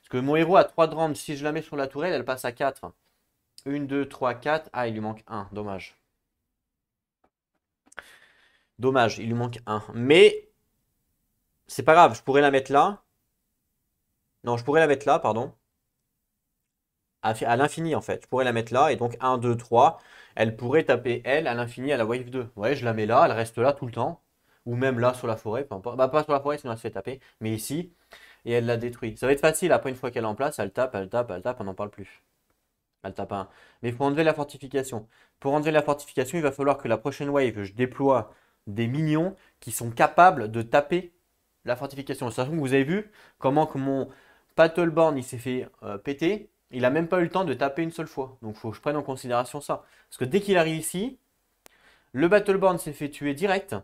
Parce que mon héros a 3 de range. Si je la mets sur la tourelle, elle passe à 4. 1, 2, 3, 4. Ah, il lui manque 1. Dommage. Dommage, il lui manque 1. Mais, c'est pas grave, je pourrais la mettre là. Non, je pourrais la mettre là, pardon à l'infini en fait. Je pourrais la mettre là et donc 1, 2, 3, elle pourrait taper elle à l'infini à la wave 2. Ouais, je la mets là, elle reste là tout le temps. Ou même là sur la forêt, peu importe. Bah, pas sur la forêt sinon elle se fait taper, mais ici, et elle la détruit. Ça va être facile, après une fois qu'elle est en place, elle tape, elle tape, elle tape, on n'en parle plus. Elle tape un. Mais pour enlever la fortification. Pour enlever la fortification, il va falloir que la prochaine wave, je déploie des minions qui sont capables de taper la fortification. toute que vous avez vu comment que mon battleborn il s'est fait euh, péter il n'a même pas eu le temps de taper une seule fois. Donc il faut que je prenne en considération ça. Parce que dès qu'il arrive ici, le Battleborn s'est fait tuer direct.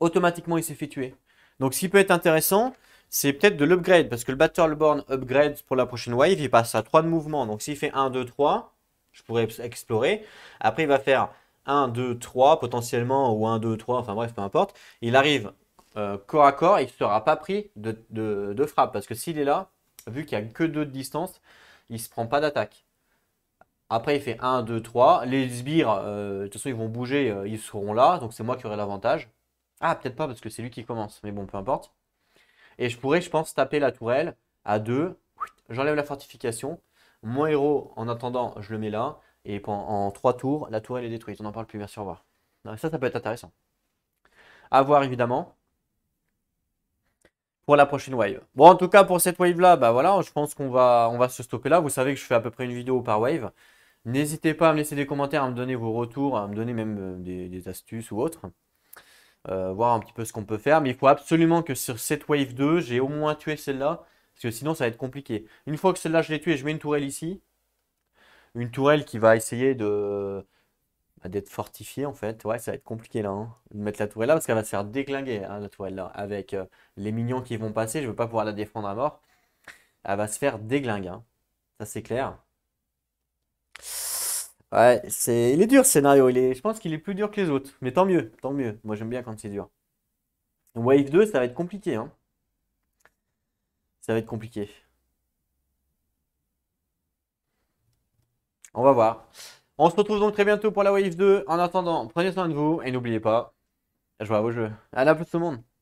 Automatiquement, il s'est fait tuer. Donc ce qui peut être intéressant, c'est peut-être de l'upgrade. Parce que le Battleborn upgrade pour la prochaine wave, il passe à 3 de mouvement. Donc s'il fait 1, 2, 3, je pourrais explorer. Après, il va faire 1, 2, 3 potentiellement, ou 1, 2, 3, enfin bref, peu importe. Il arrive euh, corps à corps, et il ne sera pas pris de, de frappe. Parce que s'il est là, vu qu'il n'y a que deux de distance, il ne se prend pas d'attaque. Après, il fait 1, 2, 3. Les sbires, euh, de toute façon, ils vont bouger, euh, ils seront là. Donc, c'est moi qui aurai l'avantage. Ah, peut-être pas, parce que c'est lui qui commence. Mais bon, peu importe. Et je pourrais, je pense, taper la tourelle à 2. J'enlève la fortification. Mon héros, en attendant, je le mets là. Et en 3 tours, la tourelle est détruite. On n'en parle plus, Bien sûr. revoir. ça, ça peut être intéressant. À voir, évidemment pour la prochaine wave. Bon, en tout cas, pour cette wave-là, bah voilà, je pense qu'on va, on va se stopper là. Vous savez que je fais à peu près une vidéo par wave. N'hésitez pas à me laisser des commentaires, à me donner vos retours, à me donner même euh, des, astuces ou autres. Euh, voir un petit peu ce qu'on peut faire. Mais il faut absolument que sur cette wave 2, j'ai au moins tué celle-là. Parce que sinon, ça va être compliqué. Une fois que celle-là, je l'ai tué, je mets une tourelle ici. Une tourelle qui va essayer de, bah, d'être fortifié en fait. Ouais, ça va être compliqué là, hein, de mettre la tourelle là, parce qu'elle va se faire déglinguer, hein, la tourelle là, avec euh, les mignons qui vont passer. Je ne veux pas pouvoir la défendre à mort. Elle va se faire déglinguer. Hein. Ça, c'est clair. Ouais, c'est... il est dur ce scénario. Il est... Je pense qu'il est plus dur que les autres. Mais tant mieux, tant mieux. Moi, j'aime bien quand c'est dur. Wave 2, ça va être compliqué. Ça va être compliqué. On va voir. On se retrouve donc très bientôt pour la Wave 2. En attendant, prenez soin de vous et n'oubliez pas, je à vos jeux. Allez, à plus tout le monde